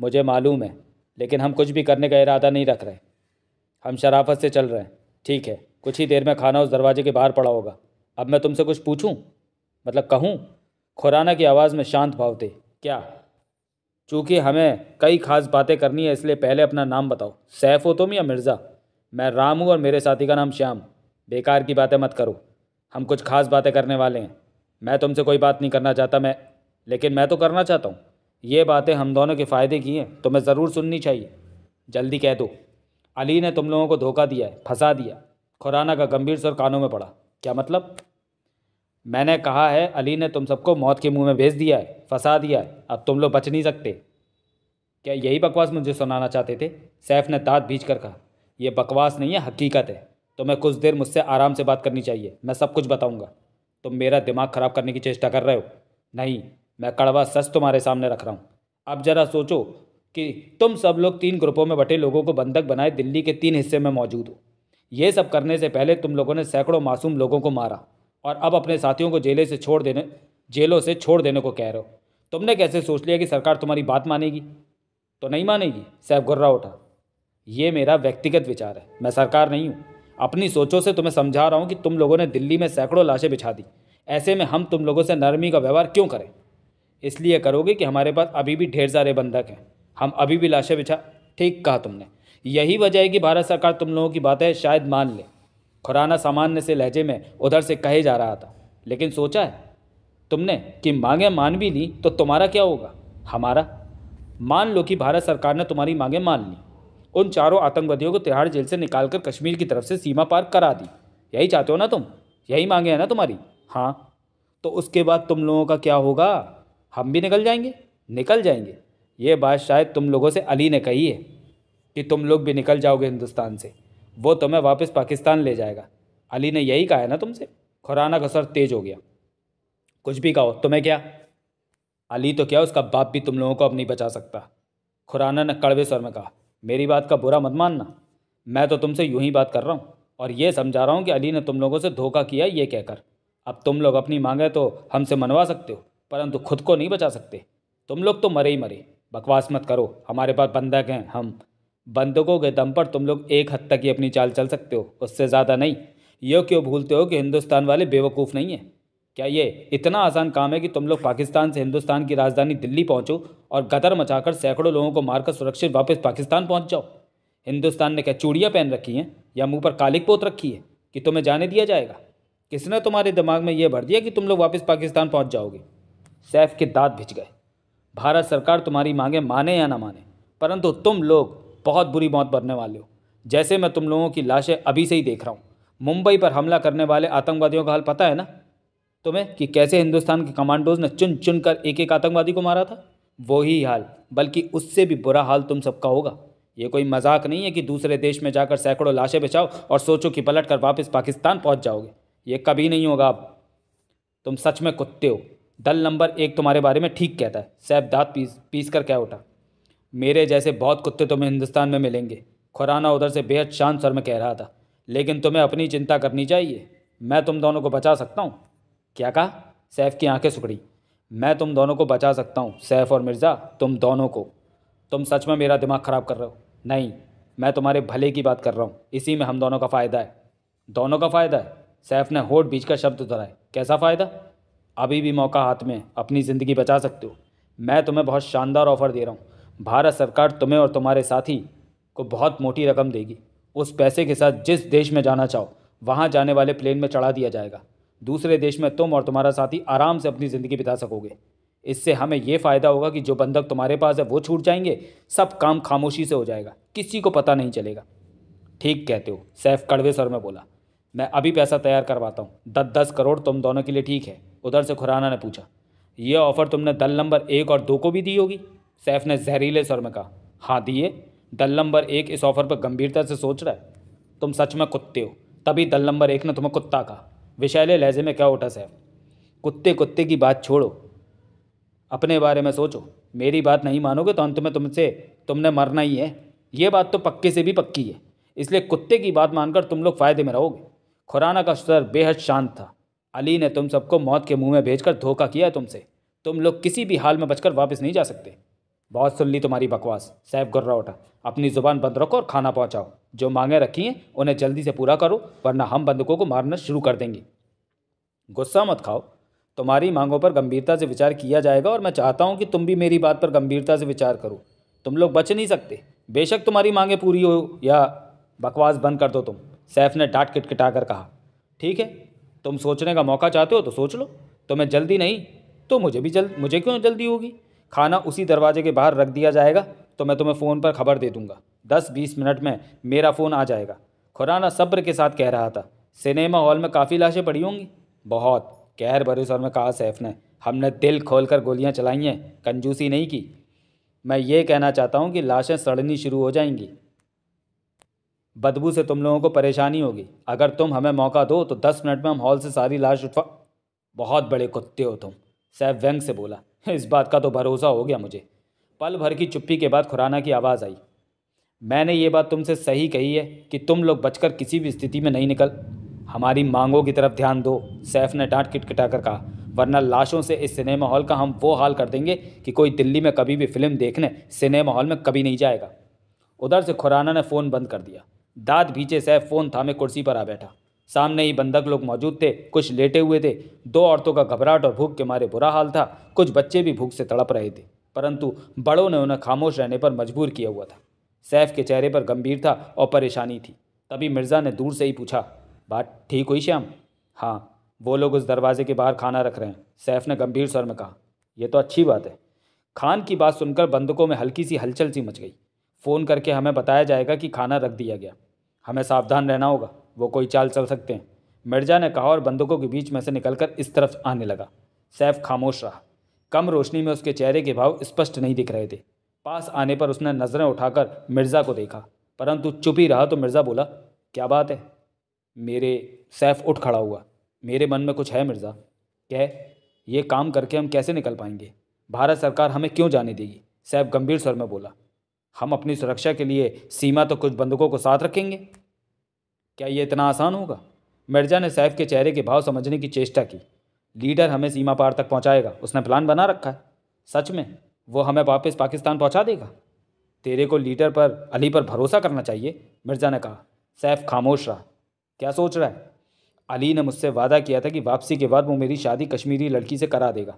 मुझे मालूम है लेकिन हम कुछ भी करने का इरादा नहीं रख रहे हम शराफत से चल रहे हैं ठीक है कुछ ही देर में खाना उस दरवाजे के बाहर पड़ा होगा अब मैं तुमसे कुछ पूछूं मतलब कहूं खुराना की आवाज़ में शांत भाव थे क्या चूँकि हमें कई खास बातें करनी है इसलिए पहले अपना नाम बताओ सैफ हो तुम या मिर्ज़ा मैं राम हूँ और मेरे साथी का नाम श्याम बेकार की बातें मत करो हम कुछ खास बातें करने वाले हैं मैं तुमसे कोई बात नहीं करना चाहता मैं लेकिन मैं तो करना चाहता हूँ ये बातें हम दोनों के फ़ायदे की हैं तुम्हें तो ज़रूर सुननी चाहिए जल्दी कह दो अली ने तुम लोगों को धोखा दिया है फंसा दिया खुराना का गंभीर सर कानों में पड़ा क्या मतलब मैंने कहा है अली ने तुम सबको मौत के मुंह में भेज दिया है फंसा दिया है अब तुम लोग बच नहीं सकते क्या यही बकवास मुझे सुनाना चाहते थे सैफ ने दाँत भीज कर कहा यह बकवास नहीं है हकीकत है तो मैं कुछ देर मुझसे आराम से बात करनी चाहिए मैं सब कुछ बताऊँगा तुम मेरा दिमाग ख़राब करने की चेष्टा कर रहे हो नहीं मैं कड़वा सच तुम्हारे सामने रख रहा हूँ अब जरा सोचो कि तुम सब लोग तीन ग्रुपों में बटे लोगों को बंधक बनाए दिल्ली के तीन हिस्से में मौजूद हो ये सब करने से पहले तुम लोगों ने सैकड़ों मासूम लोगों को मारा और अब अपने साथियों को जेलें से छोड़ देने जेलों से छोड़ देने को कह रहे हो तुमने कैसे सोच लिया कि सरकार तुम्हारी बात मानेगी तो नहीं मानेगी सैफ गुर्रा उठा ये मेरा व्यक्तिगत विचार है मैं सरकार नहीं हूँ अपनी सोचों से तुम्हें समझा रहा हूँ कि तुम लोगों ने दिल्ली में सैकड़ों लाशें बिछा दी ऐसे में हम तुम लोगों से नरमी का व्यवहार क्यों करें इसलिए करोगे कि हमारे पास अभी भी ढेर सारे बंधक हैं हम अभी भी लाशें बिछा ठीक कहा तुमने यही वजह है कि भारत सरकार तुम लोगों की बातें शायद मान ले खुराना सामान्य से लहजे में उधर से कहे जा रहा था लेकिन सोचा है तुमने कि मांगे मान भी ली तो तुम्हारा क्या होगा हमारा मान लो कि भारत सरकार ने तुम्हारी मांगे मान ली उन चारों आतंकवादियों को तिहाड़ जेल से निकालकर कश्मीर की तरफ से सीमा पार करा दी यही चाहते हो ना तुम यही मांगे हैं ना तुम्हारी हाँ तो उसके बाद तुम लोगों का क्या होगा हम भी निकल जाएंगे निकल जाएंगे ये बात शायद तुम लोगों से अली ने कही है कि तुम लोग भी निकल जाओगे हिंदुस्तान से वो तुम्हें वापस पाकिस्तान ले जाएगा अली ने यही कहा है ना तुमसे खुराना का सर तेज हो गया कुछ भी कहो तुम्हें क्या अली तो क्या उसका बाप भी तुम लोगों को अब नहीं बचा सकता खुराना ने कड़वे स्वर में कहा मेरी बात का बुरा मत मानना मैं तो तुमसे यूं ही बात कर रहा हूँ और ये समझा रहा हूँ कि अली ने तुम लोगों से धोखा किया ये कहकर अब तुम लोग अपनी मांगें तो हमसे मनवा सकते हो परंतु खुद को नहीं बचा सकते तुम लोग तो मरे ही मरे बकवास मत करो हमारे पास बंधक हैं हम बंधकों के दम पर तुम लोग एक हद तक ही अपनी चाल चल सकते हो उससे ज़्यादा नहीं ये क्यों भूलते हो कि हिंदुस्तान वाले बेवकूफ़ नहीं हैं क्या ये इतना आसान काम है कि तुम लोग पाकिस्तान से हिंदुस्तान की राजधानी दिल्ली पहुंचो और गदर मचाकर सैकड़ों लोगों को मारकर सुरक्षित वापस पाकिस्तान पहुंच जाओ हिंदुस्तान ने क्या चूड़ियाँ पहन रखी हैं या मुंह पर कालिक पोत रखी है कि तुम्हें जाने दिया जाएगा किसने तुम्हारे दिमाग में यह भर दिया कि तुम लोग वापस पाकिस्तान पहुँच जाओगे सैफ के दाँत भिज गए भारत सरकार तुम्हारी मांगे माने या ना माने परंतु तुम लोग बहुत बुरी मौत भरने वाले हो जैसे मैं तुम लोगों की लाशें अभी से ही देख रहा हूँ मुंबई पर हमला करने वाले आतंकवादियों का हाल पता है ना तो मैं कि कैसे हिंदुस्तान के कमांडोज ने चुन चुन कर एक एक आतंकवादी को मारा था वही हाल बल्कि उससे भी बुरा हाल तुम सबका होगा ये कोई मजाक नहीं है कि दूसरे देश में जाकर सैकड़ों लाशें बिछाओ और सोचो कि पलट कर वापस पाकिस्तान पहुंच जाओगे ये कभी नहीं होगा अब तुम सच में कुत्ते हो दल नंबर एक तुम्हारे बारे में ठीक कहता है सैफ दात पीस पीस कर क्या उठा मेरे जैसे बहुत कुत्ते तुम्हें हिंदुस्तान में मिलेंगे खुराना उधर से बेहद शांत स्वर में कह रहा था लेकिन तुम्हें अपनी चिंता करनी चाहिए मैं तुम दोनों को बचा सकता हूँ क्या कहा सैफ की आंखें सुखड़ी मैं तुम दोनों को बचा सकता हूँ सैफ और मिर्ज़ा तुम दोनों को तुम सच में मेरा दिमाग ख़राब कर रहे हो नहीं मैं तुम्हारे भले की बात कर रहा हूँ इसी में हम दोनों का फ़ायदा है दोनों का फ़ायदा है सैफ ने होठ बीच का शब्द दोहराए कैसा फ़ायदा अभी भी मौका हाथ में अपनी ज़िंदगी बचा सकते हो मैं तुम्हें बहुत शानदार ऑफ़र दे रहा हूँ भारत सरकार तुम्हें और तुम्हारे साथी को बहुत मोटी रकम देगी उस पैसे के साथ जिस देश में जाना चाहो वहाँ जाने वाले प्लेन में चढ़ा दिया जाएगा दूसरे देश में तुम और तुम्हारा साथी आराम से अपनी ज़िंदगी बिता सकोगे इससे हमें यह फ़ायदा होगा कि जो बंधक तुम्हारे पास है वो छूट जाएंगे सब काम खामोशी से हो जाएगा किसी को पता नहीं चलेगा ठीक कहते हो सैफ कड़वे सर में बोला मैं अभी पैसा तैयार करवाता हूँ दस दस करोड़ तुम दोनों के लिए ठीक है उधर से खुराना ने पूछा यह ऑफ़र तुमने दल नंबर एक और दो को भी दी होगी सैफ ने जहरीले सर में कहा हाँ दिए दल नंबर एक इस ऑफ़र पर गंभीरता से सोच रहा है तुम सच में कुत्ते हो तभी दल नंबर एक ने तुम्हें कुत्ता कहा विशैले लहजे में क्या उठा साहब कुत्ते कुत्ते की बात छोड़ो अपने बारे में सोचो मेरी बात नहीं मानोगे तो अंत में तुमसे तुमने मरना ही है ये बात तो पक्के से भी पक्की है इसलिए कुत्ते की बात मानकर तुम लोग फ़ायदे में रहोगे खुराना का सर बेहद शांत था अली ने तुम सबको मौत के मुंह में भेजकर धोखा किया तुमसे तुम लोग किसी भी हाल में बचकर वापस नहीं जा सकते बहुत सुन ली तुम्हारी बकवास सैफ गुर्रा उठा अपनी ज़ुबान बंद रखो और खाना पहुंचाओ जो मांगे रखी हैं उन्हें जल्दी से पूरा करो वरना हम बंदकों को मारना शुरू कर देंगे गुस्सा मत खाओ तुम्हारी मांगों पर गंभीरता से विचार किया जाएगा और मैं चाहता हूँ कि तुम भी मेरी बात पर गंभीरता से विचार करो तुम लोग बच नहीं सकते बेशक तुम्हारी मांगें पूरी हो या बकवास बंद कर दो तुम सैफ ने डांट किटकिटा कर कहा ठीक है तुम सोचने का मौका चाहते हो तो सोच लो तुम्हें जल्दी नहीं तो मुझे भी जल्द मुझे क्यों जल्दी होगी खाना उसी दरवाजे के बाहर रख दिया जाएगा तो मैं तुम्हें फ़ोन पर खबर दे दूँगा दस बीस मिनट में मेरा फ़ोन आ जाएगा खुराना सब्र के साथ कह रहा था सिनेमा हॉल में काफ़ी लाशें पड़ी होंगी बहुत कहर सर में कहा सैफ ने हमने दिल खोलकर गोलियां चलाई हैं कंजूसी नहीं की मैं ये कहना चाहता हूँ कि लाशें सड़नी शुरू हो जाएंगी बदबू से तुम लोगों को परेशानी होगी अगर तुम हमें मौका दो तो दस मिनट में हम हॉल से सारी लाश उठवा बहुत बड़े कुत्ते हो तुम सैफ व्यंग से बोला *laughs* इस बात का तो भरोसा हो गया मुझे पल भर की चुप्पी के बाद खुराना की आवाज़ आई मैंने ये बात तुमसे सही कही है कि तुम लोग बचकर किसी भी स्थिति में नहीं निकल हमारी मांगों की तरफ ध्यान दो सैफ ने डांट कर कहा वरना लाशों से इस सिनेमा हॉल का हम वो हाल कर देंगे कि कोई दिल्ली में कभी भी फिल्म देखने सिनेमा हॉल में कभी नहीं जाएगा उधर से खुराना ने फ़ोन बंद कर दिया दाँत भीचे सैफ फ़ोन थामे कुर्सी पर आ बैठा सामने ही बंधक लोग मौजूद थे कुछ लेटे हुए थे दो औरतों का घबराहट और भूख के मारे बुरा हाल था कुछ बच्चे भी भूख से तड़प रहे थे परंतु बड़ों ने उन्हें खामोश रहने पर मजबूर किया हुआ था सैफ के चेहरे पर गंभीर था और परेशानी थी तभी मिर्ज़ा ने दूर से ही पूछा बात ठीक हुई श्याम हाँ वो लोग उस दरवाजे के बाहर खाना रख रहे हैं सैफ ने गंभीर स्वर में कहा यह तो अच्छी बात है खान की बात सुनकर बंधकों में हल्की सी हलचल सी मच गई फ़ोन करके हमें बताया जाएगा कि खाना रख दिया गया हमें सावधान रहना होगा वो कोई चाल चल सकते हैं मिर्जा ने कहा और बंदूकों के बीच में से निकलकर इस तरफ आने लगा सैफ खामोश रहा कम रोशनी में उसके चेहरे के भाव स्पष्ट नहीं दिख रहे थे पास आने पर उसने नज़रें उठाकर मिर्ज़ा को देखा परंतु चुप ही रहा तो मिर्ज़ा बोला क्या बात है मेरे सैफ उठ खड़ा हुआ मेरे मन में कुछ है मिर्ज़ा कह ये काम करके हम कैसे निकल पाएंगे भारत सरकार हमें क्यों जाने देगी सैफ गंभीर स्वर में बोला हम अपनी सुरक्षा के लिए सीमा तो कुछ बंदूकों को साथ रखेंगे क्या ये इतना आसान होगा मिर्जा ने सैफ के चेहरे के भाव समझने की चेष्टा की लीडर हमें सीमा पार तक पहुंचाएगा उसने प्लान बना रखा है सच में वो हमें वापस पाकिस्तान पहुंचा देगा तेरे को लीडर पर अली पर भरोसा करना चाहिए मिर्ज़ा ने कहा सैफ खामोश रहा क्या सोच रहा है अली ने मुझसे वादा किया था कि वापसी के बाद वो मेरी शादी कश्मीरी लड़की से करा देगा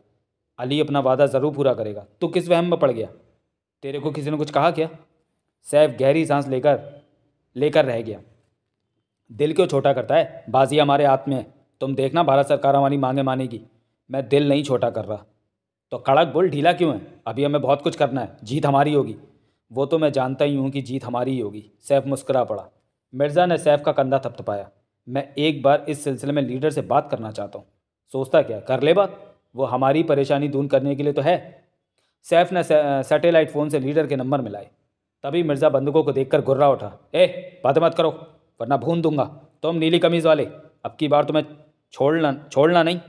अली अपना वादा ज़रूर पूरा करेगा तो किस वहम में पड़ गया तेरे को किसी ने कुछ कहा क्या सैफ गहरी सांस लेकर लेकर रह गया दिल क्यों छोटा करता है बाजी हमारे हाथ में है तुम देखना भारत सरकार हमारी मांगे मानेगी मैं दिल नहीं छोटा कर रहा तो कड़क बोल ढीला क्यों है अभी हमें बहुत कुछ करना है जीत हमारी होगी वो तो मैं जानता ही हूँ कि जीत हमारी ही होगी सैफ मुस्करा पड़ा मिर्ज़ा ने सैफ का कंधा थपथपाया मैं एक बार इस सिलसिले में लीडर से बात करना चाहता हूँ सोचता क्या कर ले बात वो हमारी परेशानी दूर करने के लिए तो है सैफ ने सैटेलाइट फ़ोन से लीडर के नंबर मिलाए तभी मिर्ज़ा बंदूकों को देखकर गुर्रा उठा ए बात मत करो वरना भून दूंगा तुम नीली कमीज़ वाले अब की बार तुम्हें छोड़ना छोड़ना नहीं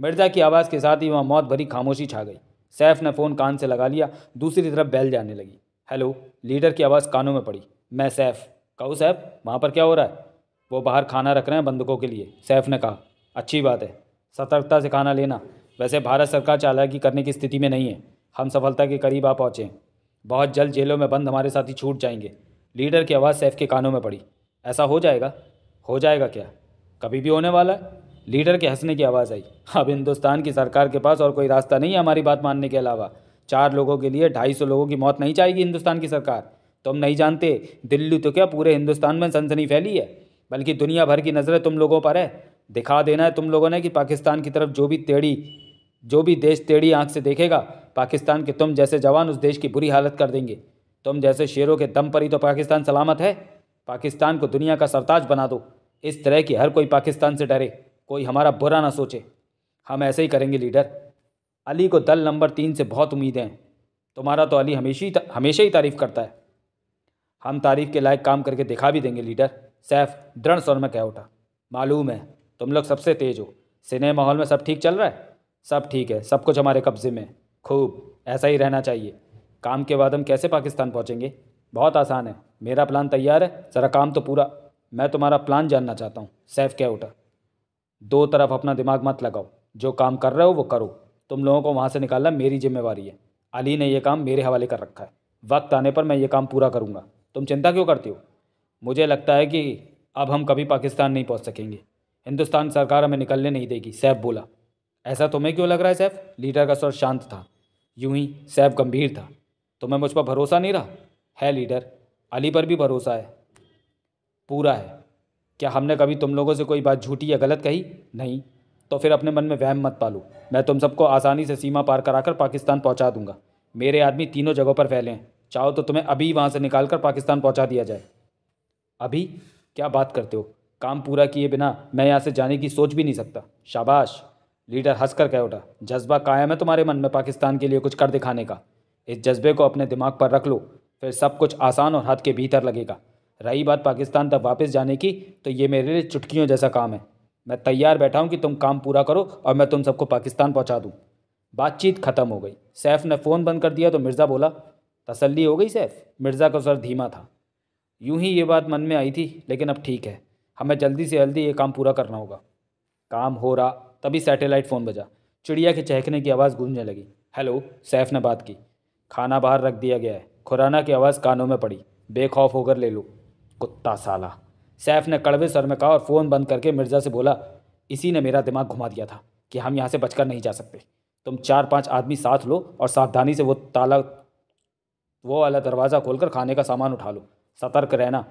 मिर्जा की आवाज़ के साथ ही वहाँ मौत भरी खामोशी छा गई सैफ ने फ़ोन कान से लगा लिया दूसरी तरफ बैल जाने लगी हेलो लीडर की आवाज़ कानों में पड़ी मैं सैफ कहूँ सैफ वहाँ पर क्या हो रहा है वो बाहर खाना रख रहे हैं बंदूकों के लिए सैफ ने कहा अच्छी बात है सतर्कता से खाना लेना वैसे भारत सरकार चालाकी करने की स्थिति में नहीं है हम सफलता के करीब आ पहुँचे बहुत जल्द जेलों में बंद हमारे साथ ही छूट जाएंगे लीडर की आवाज़ सैफ के कानों में पड़ी ऐसा हो जाएगा हो जाएगा क्या कभी भी होने वाला है लीडर के हंसने की आवाज़ आई अब हिंदुस्तान की सरकार के पास और कोई रास्ता नहीं है हमारी बात मानने के अलावा चार लोगों के लिए ढाई सौ लोगों की मौत नहीं चाहेगी हिंदुस्तान की सरकार तुम नहीं जानते दिल्ली तो क्या पूरे हिंदुस्तान में सनसनी फैली है बल्कि दुनिया भर की नज़रें तुम लोगों पर है दिखा देना है तुम लोगों ने कि पाकिस्तान की तरफ जो भी टेढ़ी जो भी देश टेढ़ी आँख से देखेगा पाकिस्तान के तुम जैसे जवान उस देश की बुरी हालत कर देंगे तुम जैसे शेरों के दम पर ही तो पाकिस्तान सलामत है पाकिस्तान को दुनिया का सरताज बना दो इस तरह की हर कोई पाकिस्तान से डरे कोई हमारा बुरा ना सोचे हम ऐसे ही करेंगे लीडर अली को दल नंबर तीन से बहुत उम्मीदें हैं तुम्हारा तो अली ही हमेशा ही तारीफ़ करता है हम तारीफ़ के लायक काम करके दिखा भी देंगे लीडर सैफ दृढ़ स्वर में कह उठा मालूम है तुम लोग सबसे तेज हो सिनेमा हॉल में सब ठीक चल रहा है सब ठीक है सब कुछ हमारे कब्ज़े में खूब ऐसा ही रहना चाहिए काम के बाद हम कैसे पाकिस्तान पहुँचेंगे बहुत आसान है मेरा प्लान तैयार है ज़रा काम तो पूरा मैं तुम्हारा प्लान जानना चाहता हूँ सैफ क्या उठा दो तरफ अपना दिमाग मत लगाओ जो काम कर रहे हो वो करो तुम लोगों को वहाँ से निकालना मेरी जिम्मेवारी है अली ने यह काम मेरे हवाले कर रखा है वक्त आने पर मैं ये काम पूरा करूँगा तुम चिंता क्यों करती हो मुझे लगता है कि अब हम कभी पाकिस्तान नहीं पहुँच सकेंगे हिंदुस्तान सरकार हमें निकलने नहीं देगी सैफ बोला ऐसा तुम्हें क्यों लग रहा है सैफ लीडर का स्वर शांत था यूं ही सैफ गंभीर था तो मैं मुझ पर भरोसा नहीं रहा है लीडर अली पर भी भरोसा है पूरा है क्या हमने कभी तुम लोगों से कोई बात झूठी या गलत कही नहीं तो फिर अपने मन में वहम मत पालो मैं तुम सबको आसानी से सीमा पार कराकर पाकिस्तान पहुंचा दूंगा मेरे आदमी तीनों जगहों पर फैले हैं चाहो तो तुम्हें अभी वहाँ से निकाल कर पाकिस्तान पहुँचा दिया जाए अभी क्या बात करते हो काम पूरा किए बिना मैं यहाँ से जाने की सोच भी नहीं सकता शाबाश लीडर हंस कर कह उठा जज्बा कायम है तुम्हारे मन में पाकिस्तान के लिए कुछ कर दिखाने का इस जज्बे को अपने दिमाग पर रख लो फिर सब कुछ आसान और हाथ के भीतर लगेगा रही बात पाकिस्तान तक वापस जाने की तो ये मेरे लिए चुटकियों जैसा काम है मैं तैयार बैठा हूँ कि तुम काम पूरा करो और मैं तुम सबको पाकिस्तान पहुँचा दूँ बातचीत ख़त्म हो गई सैफ ने फ़ोन बंद कर दिया तो मिर्ज़ा बोला तसल्ली हो गई सैफ मिर्ज़ा का सर धीमा था यूं ही ये बात मन में आई थी लेकिन अब ठीक है हमें जल्दी से जल्दी ये काम पूरा करना होगा काम हो रहा तभी सैटेलाइट फ़ोन बजा चिड़िया के चहकने की आवाज़ गूंजने लगी हेलो सैफ ने बात की खाना बाहर रख दिया गया है खुराना की आवाज़ कानों में पड़ी बेखौफ होकर ले लो कुत्ता साला सैफ ने कड़वे सर में कहा और फ़ोन बंद करके मिर्ज़ा से बोला इसी ने मेरा दिमाग घुमा दिया था कि हम यहाँ से बचकर नहीं जा सकते तुम चार पांच आदमी साथ लो और सावधानी से वो ताला वो वाला दरवाज़ा खोलकर खाने का सामान उठा लो सतर्क रहना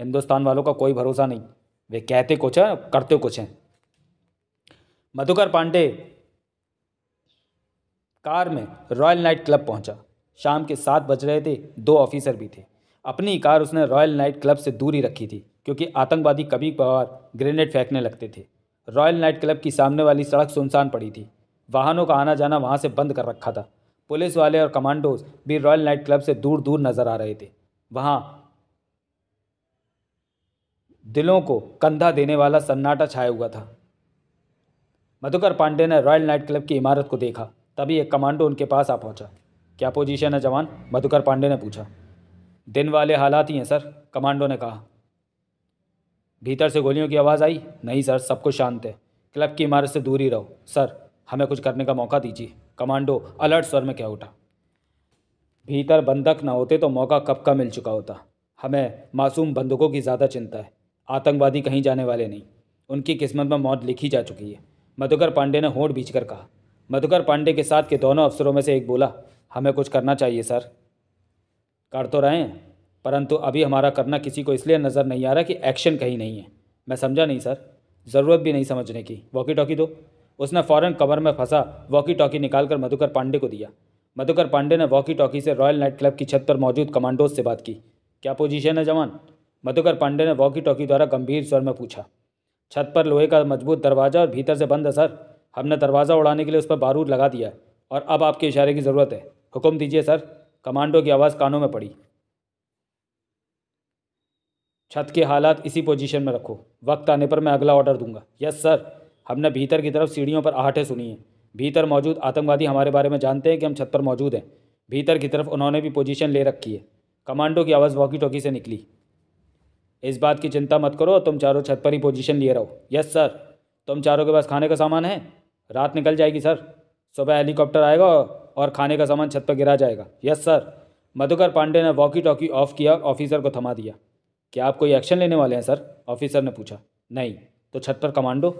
हिंदुस्तान वालों का कोई भरोसा नहीं वे कहते कुछ हैं करते कुछ हैं मधुकर पांडे कार में रॉयल नाइट क्लब पहुंचा शाम के सात बज रहे थे दो ऑफिसर भी थे अपनी कार उसने रॉयल नाइट क्लब से दूरी रखी थी क्योंकि आतंकवादी कभी कभार ग्रेनेड फेंकने लगते थे रॉयल नाइट क्लब की सामने वाली सड़क सुनसान पड़ी थी वाहनों का आना जाना वहाँ से बंद कर रखा था पुलिस वाले और कमांडोज भी रॉयल नाइट क्लब से दूर दूर नजर आ रहे थे वहाँ दिलों को कंधा देने वाला सन्नाटा छाया हुआ था मधुकर पांडे ने रॉयल नाइट क्लब की इमारत को देखा तभी एक कमांडो उनके पास आ पहुंचा क्या पोजीशन है जवान मधुकर पांडे ने पूछा दिन वाले हालात ही हैं सर कमांडो ने कहा भीतर से गोलियों की आवाज़ आई नहीं सर सब कुछ शांत है क्लब की इमारत से दूर ही रहो सर हमें कुछ करने का मौका दीजिए कमांडो अलर्ट स्वर में क्या उठा भीतर बंधक ना होते तो मौका कब का मिल चुका होता हमें मासूम बंधकों की ज़्यादा चिंता है आतंकवादी कहीं जाने वाले नहीं उनकी किस्मत में मौत लिखी जा चुकी है मधुकर पांडे ने होंठ बीच कर कहा मधुकर पांडे के साथ के दोनों अफसरों में से एक बोला हमें कुछ करना चाहिए सर कर तो रहे हैं परंतु अभी हमारा करना किसी को इसलिए नज़र नहीं आ रहा कि एक्शन कहीं नहीं है मैं समझा नहीं सर ज़रूरत भी नहीं समझने की वॉकी टॉकी दो उसने फ़ौरन कमर में फंसा वॉकी टॉकी निकालकर मधुकर पांडे को दिया मधुकर पांडे ने वॉकी टॉकी से रॉयल नाइट क्लब की छत पर मौजूद कमांडोज से बात की क्या पोजीशन है जवान मधुकर पांडे ने वॉकी टॉकी द्वारा गंभीर स्वर में पूछा छत पर लोहे का मजबूत दरवाज़ा और भीतर से बंद है सर हमने दरवाज़ा उड़ाने के लिए उस पर बारूद लगा दिया और अब आपके इशारे की ज़रूरत है हुक्म दीजिए सर कमांडो की आवाज़ कानों में पड़ी छत के हालात इसी पोजीशन में रखो वक्त आने पर मैं अगला ऑर्डर दूंगा यस सर हमने भीतर की तरफ सीढ़ियों पर आहटें सुनी हैं भीतर मौजूद आतंकवादी हमारे बारे में जानते हैं कि हम छत पर मौजूद हैं भीतर की तरफ उन्होंने भी पोजीशन ले रखी है कमांडो की आवाज़ वॉकी टॉकी से निकली इस बात की चिंता मत करो तुम चारों छत पर ही पोजीशन लिए रहो यस सर तुम चारों के पास खाने का सामान है रात निकल जाएगी सर सुबह हेलीकॉप्टर आएगा और खाने का सामान छत पर गिरा जाएगा यस सर मधुकर पांडे ने वॉकी टॉकी ऑफ किया और ऑफिसर को थमा दिया क्या आप कोई एक्शन लेने वाले हैं सर ऑफिसर ने पूछा नहीं तो छत पर कमांडो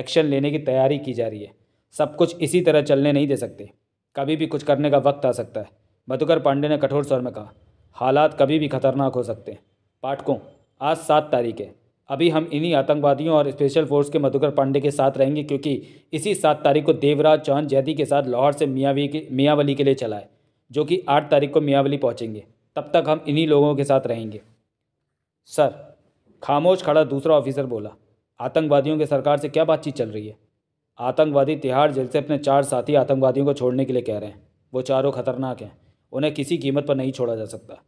एक्शन लेने की तैयारी की जा रही है सब कुछ इसी तरह चलने नहीं दे सकते कभी भी कुछ करने का वक्त आ सकता है मधुकर पांडे ने कठोर स्वर में कहा हालात कभी भी खतरनाक हो सकते हैं पाठकों आज सात तारीख है अभी हम इन्हीं आतंकवादियों और स्पेशल फोर्स के मधुकर पांडे के साथ रहेंगे क्योंकि इसी सात तारीख को देवराज चौहान जैदी के साथ लाहौर से मियावी के मियावली के लिए चला है जो कि आठ तारीख को मियावली पहुंचेंगे तब तक हम इन्हीं लोगों के साथ रहेंगे सर खामोश खड़ा दूसरा ऑफिसर बोला आतंकवादियों के सरकार से क्या बातचीत चल रही है आतंकवादी तिहाड़ जेल से अपने चार साथी आतंकवादियों को छोड़ने के लिए कह रहे हैं वो चारों खतरनाक हैं उन्हें किसी कीमत पर नहीं छोड़ा जा सकता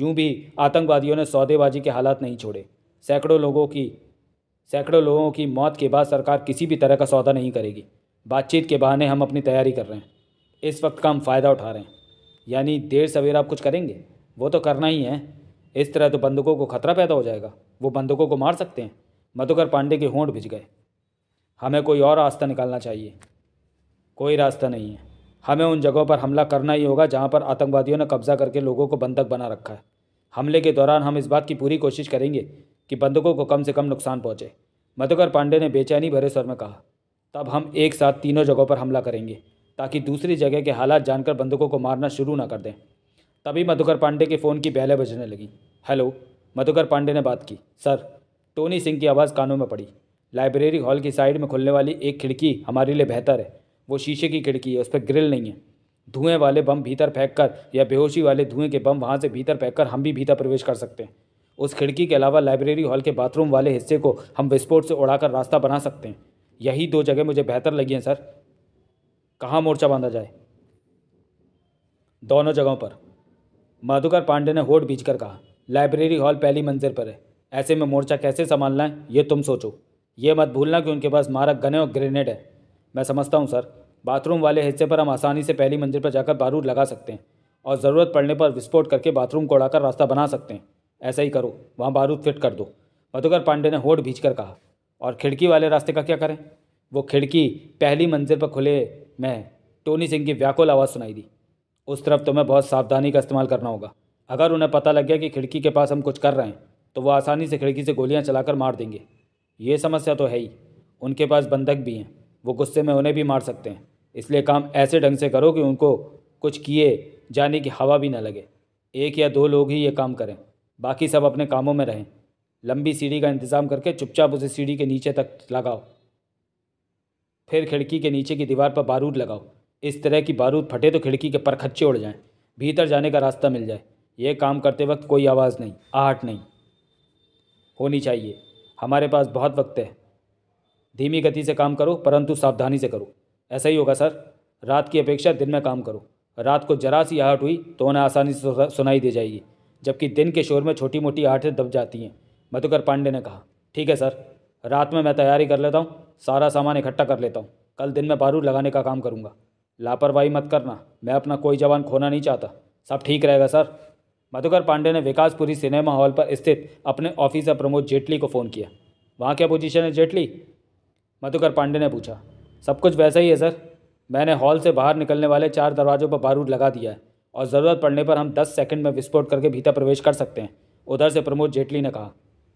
यूं भी आतंकवादियों ने सौदेबाजी के हालात नहीं छोड़े सैकड़ों लोगों की सैकड़ों लोगों की मौत के बाद सरकार किसी भी तरह का सौदा नहीं करेगी बातचीत के बहाने हम अपनी तैयारी कर रहे हैं इस वक्त का हम फ़ायदा उठा रहे हैं यानी देर सवेर आप कुछ करेंगे वो तो करना ही है इस तरह तो बंदूकों को खतरा पैदा हो जाएगा वो बंदूकों को मार सकते हैं मधुकर पांडे के होंठ भिज गए हमें कोई और रास्ता निकालना चाहिए कोई रास्ता नहीं है हमें उन जगहों पर हमला करना ही होगा जहाँ पर आतंकवादियों ने कब्जा करके लोगों को बंधक बना रखा है हमले के दौरान हम इस बात की पूरी कोशिश करेंगे कि बंधकों को कम से कम नुकसान पहुंचे मधुकर पांडे ने बेचैनी भरे स्वर में कहा तब हम एक साथ तीनों जगहों पर हमला करेंगे ताकि दूसरी जगह के हालात जानकर बंदूकों को मारना शुरू ना कर दें तभी मधुकर पांडे के फ़ोन की बैलें बजने लगी हेलो मधुकर पांडे ने बात की सर टोनी सिंह की आवाज़ कानों में पड़ी लाइब्रेरी हॉल की साइड में खुलने वाली एक खिड़की हमारे लिए बेहतर है वो शीशे की खिड़की है उस पर ग्रिल नहीं है धुएं वाले बम भीतर फेंक कर या बेहोशी वाले धुएं के बम वहाँ से भीतर फेंक कर हम भी भीतर प्रवेश कर सकते हैं उस खिड़की के अलावा लाइब्रेरी हॉल के बाथरूम वाले हिस्से को हम विस्फोट से उड़ाकर रास्ता बना सकते हैं यही दो जगह मुझे बेहतर लगी हैं सर कहाँ मोर्चा बांधा जाए दोनों जगहों पर मधुकर पांडे ने होट बीच कर कहा लाइब्रेरी हॉल पहली मंजिल पर है ऐसे में मोर्चा कैसे संभालना है ये तुम सोचो ये मत भूलना कि उनके पास मारक गने और ग्रेनेड है मैं समझता हूँ सर बाथरूम वाले हिस्से पर हम आसानी से पहली मंजिल पर जाकर बारूद लगा सकते हैं और ज़रूरत पड़ने पर विस्फोट करके बाथरूम को उड़ाकर रास्ता बना सकते हैं ऐसा ही करो वहाँ बारूद फिट कर दो मधुकर पांडे ने होठ भींच कर कहा और खिड़की वाले रास्ते का क्या करें वो खिड़की पहली मंजिल पर खुले में टोनी सिंह की व्याकुल आवाज़ सुनाई दी उस तरफ तुम्हें तो बहुत सावधानी का इस्तेमाल करना होगा अगर उन्हें पता लग गया कि खिड़की के पास हम कुछ कर रहे हैं तो वो आसानी से खिड़की से गोलियां चलाकर मार देंगे ये समस्या तो है ही उनके पास बंधक भी हैं वो गुस्से में उन्हें भी मार सकते हैं इसलिए काम ऐसे ढंग से करो कि उनको कुछ किए जाने की हवा भी ना लगे एक या दो लोग ही ये काम करें बाकी सब अपने कामों में रहें लंबी सीढ़ी का इंतज़ाम करके चुपचाप उसे सीढ़ी के नीचे तक लगाओ फिर खिड़की के नीचे की दीवार पर बारूद लगाओ इस तरह की बारूद फटे तो खिड़की के पर खच्चे उड़ जाएं भीतर जाने का रास्ता मिल जाए ये काम करते वक्त कोई आवाज़ नहीं आहट नहीं होनी चाहिए हमारे पास बहुत वक्त है धीमी गति से काम करो परंतु सावधानी से करो ऐसा ही होगा सर रात की अपेक्षा दिन में काम करो रात को जरा सी आहट हुई तो उन्हें आसानी से सुनाई दे जाएगी जबकि दिन के शोर में छोटी मोटी आठें दब जाती हैं मधुकर पांडे ने कहा ठीक है सर रात में मैं तैयारी कर लेता हूँ सारा सामान इकट्ठा कर लेता हूँ कल दिन में बारूद लगाने का काम करूँगा लापरवाही मत करना मैं अपना कोई जवान खोना नहीं चाहता सब ठीक रहेगा सर मधुकर पांडे ने विकासपुरी सिनेमा हॉल पर स्थित अपने ऑफिसर प्रमोद जेटली को फ़ोन किया वहाँ क्या पोजीशन है जेटली मधुकर पांडे ने पूछा सब कुछ वैसा ही है सर मैंने हॉल से बाहर निकलने वाले चार दरवाज़ों पर बारूद लगा दिया है और ज़रूरत पड़ने पर हम दस सेकंड में विस्फोट करके भीतर प्रवेश कर सकते हैं उधर से प्रमोद जेटली ने कहा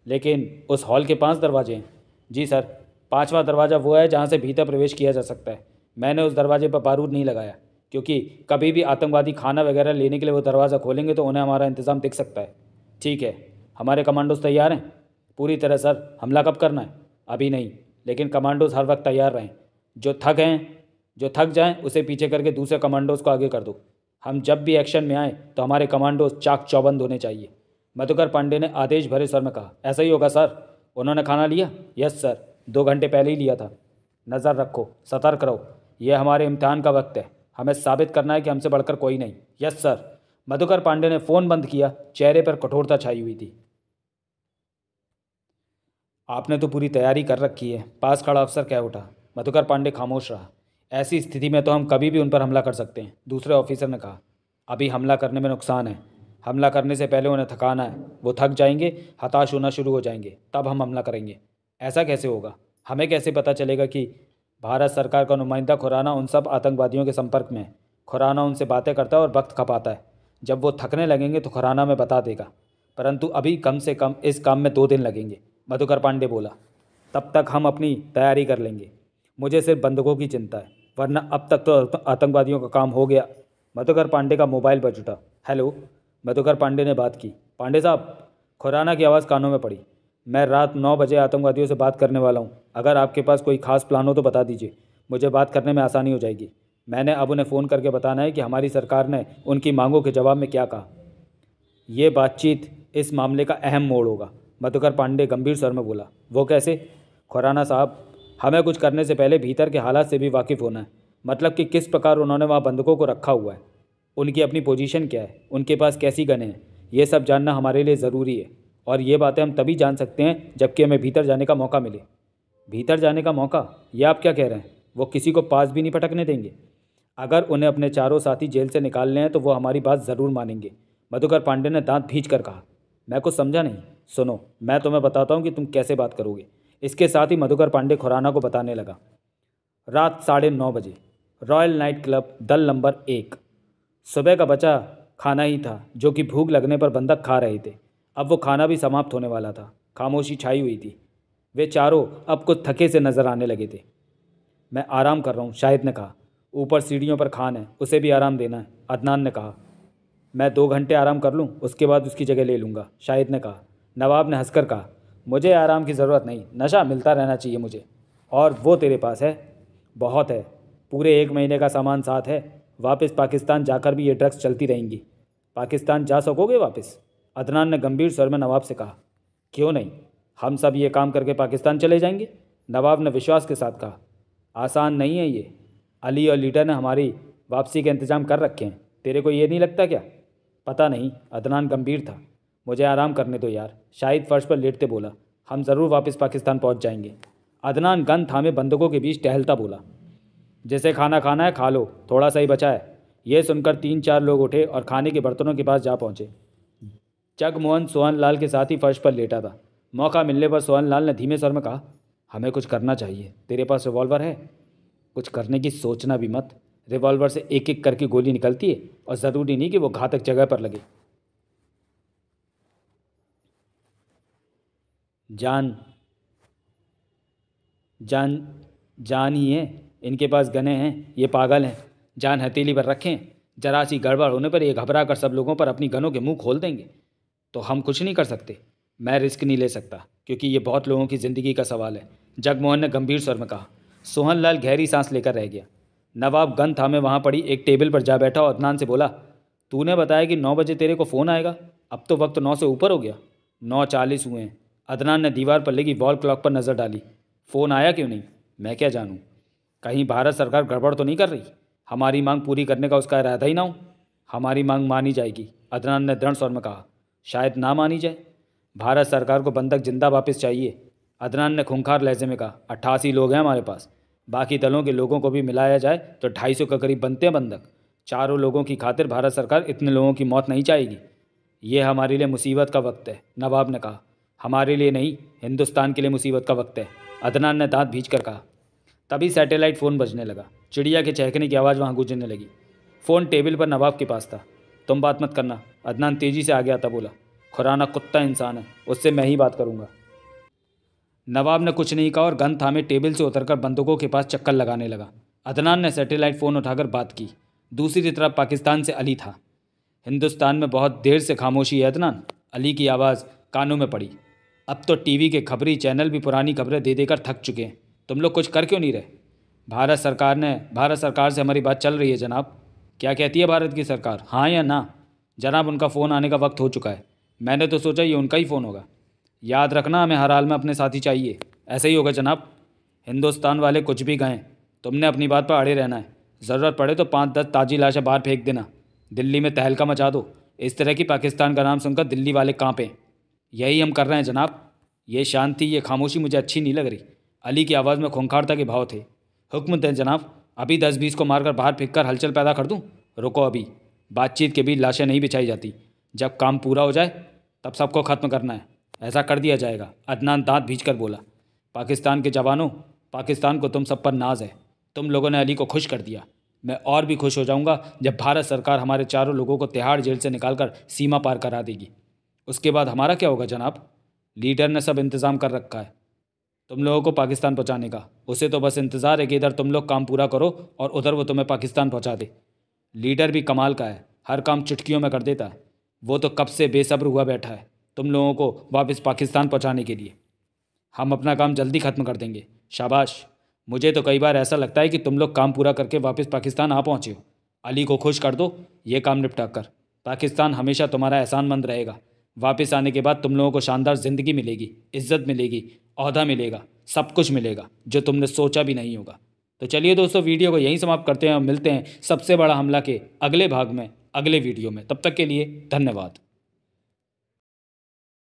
लेकिन उस हॉल के पांच दरवाजे हैं जी सर पांचवा दरवाज़ा वो है जहाँ से भीतर प्रवेश किया जा सकता है मैंने उस दरवाजे पर बारूद नहीं लगाया क्योंकि कभी भी आतंकवादी खाना वगैरह लेने के लिए वो दरवाज़ा खोलेंगे तो उन्हें हमारा इंतज़ाम दिख सकता है ठीक है हमारे कमांडोज तैयार हैं पूरी तरह सर हमला कब करना है अभी नहीं लेकिन कमांडोज हर वक्त तैयार रहें जो थक हैं जो थक जाएं उसे पीछे करके दूसरे कमांडोज को आगे कर दो हम जब भी एक्शन में आए तो हमारे कमांडो चाक चौबंद होने चाहिए मधुकर पांडे ने आदेश भरे सर में कहा ऐसा ही होगा सर उन्होंने खाना लिया यस सर दो घंटे पहले ही लिया था नज़र रखो सतर्क रहो यह हमारे इम्तहान का वक्त है हमें साबित करना है कि हमसे बढ़कर कोई नहीं यस सर मधुकर पांडे ने फ़ोन बंद किया चेहरे पर कठोरता छाई हुई थी आपने तो पूरी तैयारी कर रखी है पास खड़ा अफसर कह उठा मधुकर पांडे खामोश रहा ऐसी स्थिति में तो हम कभी भी उन पर हमला कर सकते हैं दूसरे ऑफिसर ने कहा अभी हमला करने में नुकसान है हमला करने से पहले उन्हें थकाना है वो थक जाएंगे हताश होना शुरू हो जाएंगे तब हम हमला करेंगे ऐसा कैसे होगा हमें कैसे पता चलेगा कि भारत सरकार का नुमाइंदा खुराना उन सब आतंकवादियों के संपर्क में है खुराना उनसे बातें करता है और वक्त खपाता है जब वो थकने लगेंगे तो खुराना में बता देगा परंतु अभी कम से कम इस काम में दो दिन लगेंगे मधुकर पांडे बोला तब तक हम अपनी तैयारी कर लेंगे मुझे सिर्फ बंदकों की चिंता है वरना अब तक तो आतंकवादियों का काम हो गया मधुकर पांडे का मोबाइल बजुटा हेलो मधुकर पांडे ने बात की पांडे साहब खुराना की आवाज़ कानों में पड़ी मैं रात नौ बजे आतंकवादियों से बात करने वाला हूँ अगर आपके पास कोई खास प्लान हो तो बता दीजिए मुझे बात करने में आसानी हो जाएगी मैंने अब उन्हें फ़ोन करके बताना है कि हमारी सरकार ने उनकी मांगों के जवाब में क्या कहा ये बातचीत इस मामले का अहम मोड़ होगा मधुकर पांडे गंभीर स्वर में बोला वो कैसे खुराना साहब हमें कुछ करने से पहले भीतर के हालात से भी वाकिफ़ होना है मतलब कि किस प्रकार उन्होंने वहाँ बंधकों को रखा हुआ है उनकी अपनी पोजीशन क्या है उनके पास कैसी गने हैं ये सब जानना हमारे लिए ज़रूरी है और ये बातें हम तभी जान सकते हैं जबकि हमें भीतर जाने का मौका मिले भीतर जाने का मौका ये आप क्या कह रहे हैं वो किसी को पास भी नहीं पटकने देंगे अगर उन्हें अपने चारों साथी जेल से निकालने हैं तो वो हमारी बात ज़रूर मानेंगे मधुकर पांडे ने दांत भींच कर कहा मैं कुछ समझा नहीं सुनो मैं तुम्हें बताता हूँ कि तुम कैसे बात करोगे इसके साथ ही मधुकर पांडे खुराना को बताने लगा रात साढ़े नौ बजे रॉयल नाइट क्लब दल नंबर एक सुबह का बचा खाना ही था जो कि भूख लगने पर बंदक खा रहे थे अब वो खाना भी समाप्त होने वाला था खामोशी छाई हुई थी वे चारों अब कुछ थके से नज़र आने लगे थे मैं आराम कर रहा हूँ शाहिद ने कहा ऊपर सीढ़ियों पर खान है उसे भी आराम देना है अदनान ने कहा मैं दो घंटे आराम कर लूँ उसके बाद उसकी जगह ले लूँगा शाहिद ने कहा नवाब ने हंसकर कहा मुझे आराम की ज़रूरत नहीं नशा मिलता रहना चाहिए मुझे और वो तेरे पास है बहुत है पूरे एक महीने का सामान साथ है वापस पाकिस्तान जाकर भी ये ड्रग्स चलती रहेंगी पाकिस्तान जा सकोगे वापस अदनान ने गंभीर स्वर में नवाब से कहा क्यों नहीं हम सब ये काम करके पाकिस्तान चले जाएंगे नवाब ने विश्वास के साथ कहा आसान नहीं है ये अली और लीडर ने हमारी वापसी के इंतजाम कर रखे हैं तेरे को ये नहीं लगता क्या पता नहीं अदनान गंभीर था मुझे आराम करने दो यार शाहिद फर्श पर लेटते बोला हम ज़रूर वापस पाकिस्तान पहुंच जाएंगे अदनान गन थामे बंदकों के बीच टहलता बोला जैसे खाना खाना है खा लो थोड़ा सा ही बचा है यह सुनकर तीन चार लोग उठे और खाने के बर्तनों के पास जा पहुँचे जगमोहन सोहन लाल के साथ ही फर्श पर लेटा था मौका मिलने पर सोहन लाल ने धीमे स्वर में कहा हमें कुछ करना चाहिए तेरे पास रिवॉल्वर है कुछ करने की सोचना भी मत रिवॉल्वर से एक एक करके गोली निकलती है और ज़रूरी नहीं कि वो घातक जगह पर लगे जान जान जान ही है इनके पास गने हैं ये पागल हैं जान हथेली पर रखें जरा सी गड़बड़ होने पर ये घबरा कर सब लोगों पर अपनी गनों के मुंह खोल देंगे तो हम कुछ नहीं कर सकते मैं रिस्क नहीं ले सकता क्योंकि ये बहुत लोगों की ज़िंदगी का सवाल है जगमोहन ने गंभीर स्वर में कहा सोहन लाल गहरी सांस लेकर रह गया नवाब गन थामे वहाँ पड़ी एक टेबल पर जा बैठा और अदनान से बोला तूने बताया कि नौ बजे तेरे को फ़ोन आएगा अब तो वक्त नौ से ऊपर हो गया नौ चालीस हुए हैं अदनान ने दीवार पर लगी वॉल क्लॉक पर नज़र डाली फ़ोन आया क्यों नहीं मैं क्या जानूँ कहीं भारत सरकार गड़बड़ तो नहीं कर रही हमारी मांग पूरी करने का उसका इरादा ही ना हो हमारी मांग मानी जाएगी अदनान ने दृढ़ स्वर में कहा शायद ना मानी जाए भारत सरकार को बंधक जिंदा वापस चाहिए अदनान ने खूंखार लहजे में कहा अट्ठासी लोग हैं हमारे पास बाकी दलों के लोगों को भी मिलाया जाए तो ढाई सौ के करीब बनते हैं बंधक चारों लोगों की खातिर भारत सरकार इतने लोगों की मौत नहीं चाहेगी ये हमारे लिए मुसीबत का वक्त है नवाब ने कहा हमारे लिए नहीं हिंदुस्तान के लिए मुसीबत का वक्त है अदनान ने दांत भीज कर कहा तभी सैटेलाइट फ़ोन बजने लगा चिड़िया के चहकने की आवाज़ वहाँ गूंजने लगी फ़ोन टेबल पर नवाब के पास था तुम बात मत करना अदनान तेज़ी से आ गया था बोला खुराना कुत्ता इंसान है उससे मैं ही बात करूँगा नवाब ने कुछ नहीं कहा और गन थामे टेबल से उतरकर बंदूकों के पास चक्कर लगाने लगा अदनान ने सैटेलाइट फ़ोन उठाकर बात की दूसरी तरफ पाकिस्तान से अली था हिंदुस्तान में बहुत देर से खामोशी है अदनान अली की आवाज़ कानों में पड़ी अब तो टीवी के खबरी चैनल भी पुरानी खबरें दे देकर थक चुके हैं तुम लोग कुछ कर क्यों नहीं रहे भारत सरकार ने भारत सरकार से हमारी बात चल रही है जनाब क्या कहती है भारत की सरकार हाँ या ना जनाब उनका फ़ोन आने का वक्त हो चुका है मैंने तो सोचा ये उनका ही फ़ोन होगा याद रखना हमें हर हाल में अपने साथी चाहिए ऐसा ही होगा जनाब हिंदुस्तान वाले कुछ भी गए तुमने अपनी बात पर अड़े रहना है ज़रूरत पड़े तो पाँच दस ताज़ी लाशें बाहर फेंक देना दिल्ली में तहलका मचा दो इस तरह की पाकिस्तान का नाम सुनकर दिल्ली वाले कांपें यही हम कर रहे हैं जनाब ये शांति ये खामोशी मुझे अच्छी नहीं लग रही अली की आवाज़ में खूंखारता के भाव थे हुक्म दें जनाब अभी दस बीस को मारकर बाहर फेंक कर हलचल पैदा कर दूँ रुको अभी बातचीत के बीच लाशें नहीं बिछाई जाती जब काम पूरा हो जाए तब सबको ख़त्म करना है ऐसा कर दिया जाएगा अदनान दांत भीज कर बोला पाकिस्तान के जवानों पाकिस्तान को तुम सब पर नाज है तुम लोगों ने अली को खुश कर दिया मैं और भी खुश हो जाऊंगा जब भारत सरकार हमारे चारों लोगों को तिहाड़ जेल से निकालकर सीमा पार करा देगी उसके बाद हमारा क्या होगा जनाब लीडर ने सब इंतज़ाम कर रखा है तुम लोगों को पाकिस्तान पहुंचाने का उसे तो बस इंतज़ार है कि इधर तुम लोग काम पूरा करो और उधर वो तुम्हें पाकिस्तान पहुंचा दे लीडर भी कमाल का है हर काम चुटकियों में कर देता है वो तो कब से बेसब्र हुआ बैठा है तुम लोगों को वापस पाकिस्तान पहुँचाने के लिए हम अपना काम जल्दी ख़त्म कर देंगे शाबाश मुझे तो कई बार ऐसा लगता है कि तुम लोग काम पूरा करके वापस पाकिस्तान आ पहुँचे हो अली को खुश कर दो ये काम निपटा कर पाकिस्तान हमेशा तुम्हारा एहसानमंद रहेगा वापस आने के बाद तुम लोगों को शानदार ज़िंदगी मिलेगी इज्जत मिलेगी अहदा मिलेगा सब कुछ मिलेगा जो तुमने सोचा भी नहीं होगा तो चलिए दोस्तों वीडियो को यहीं समाप्त करते हैं और मिलते हैं सबसे बड़ा हमला के अगले भाग में अगले वीडियो में तब तक के लिए धन्यवाद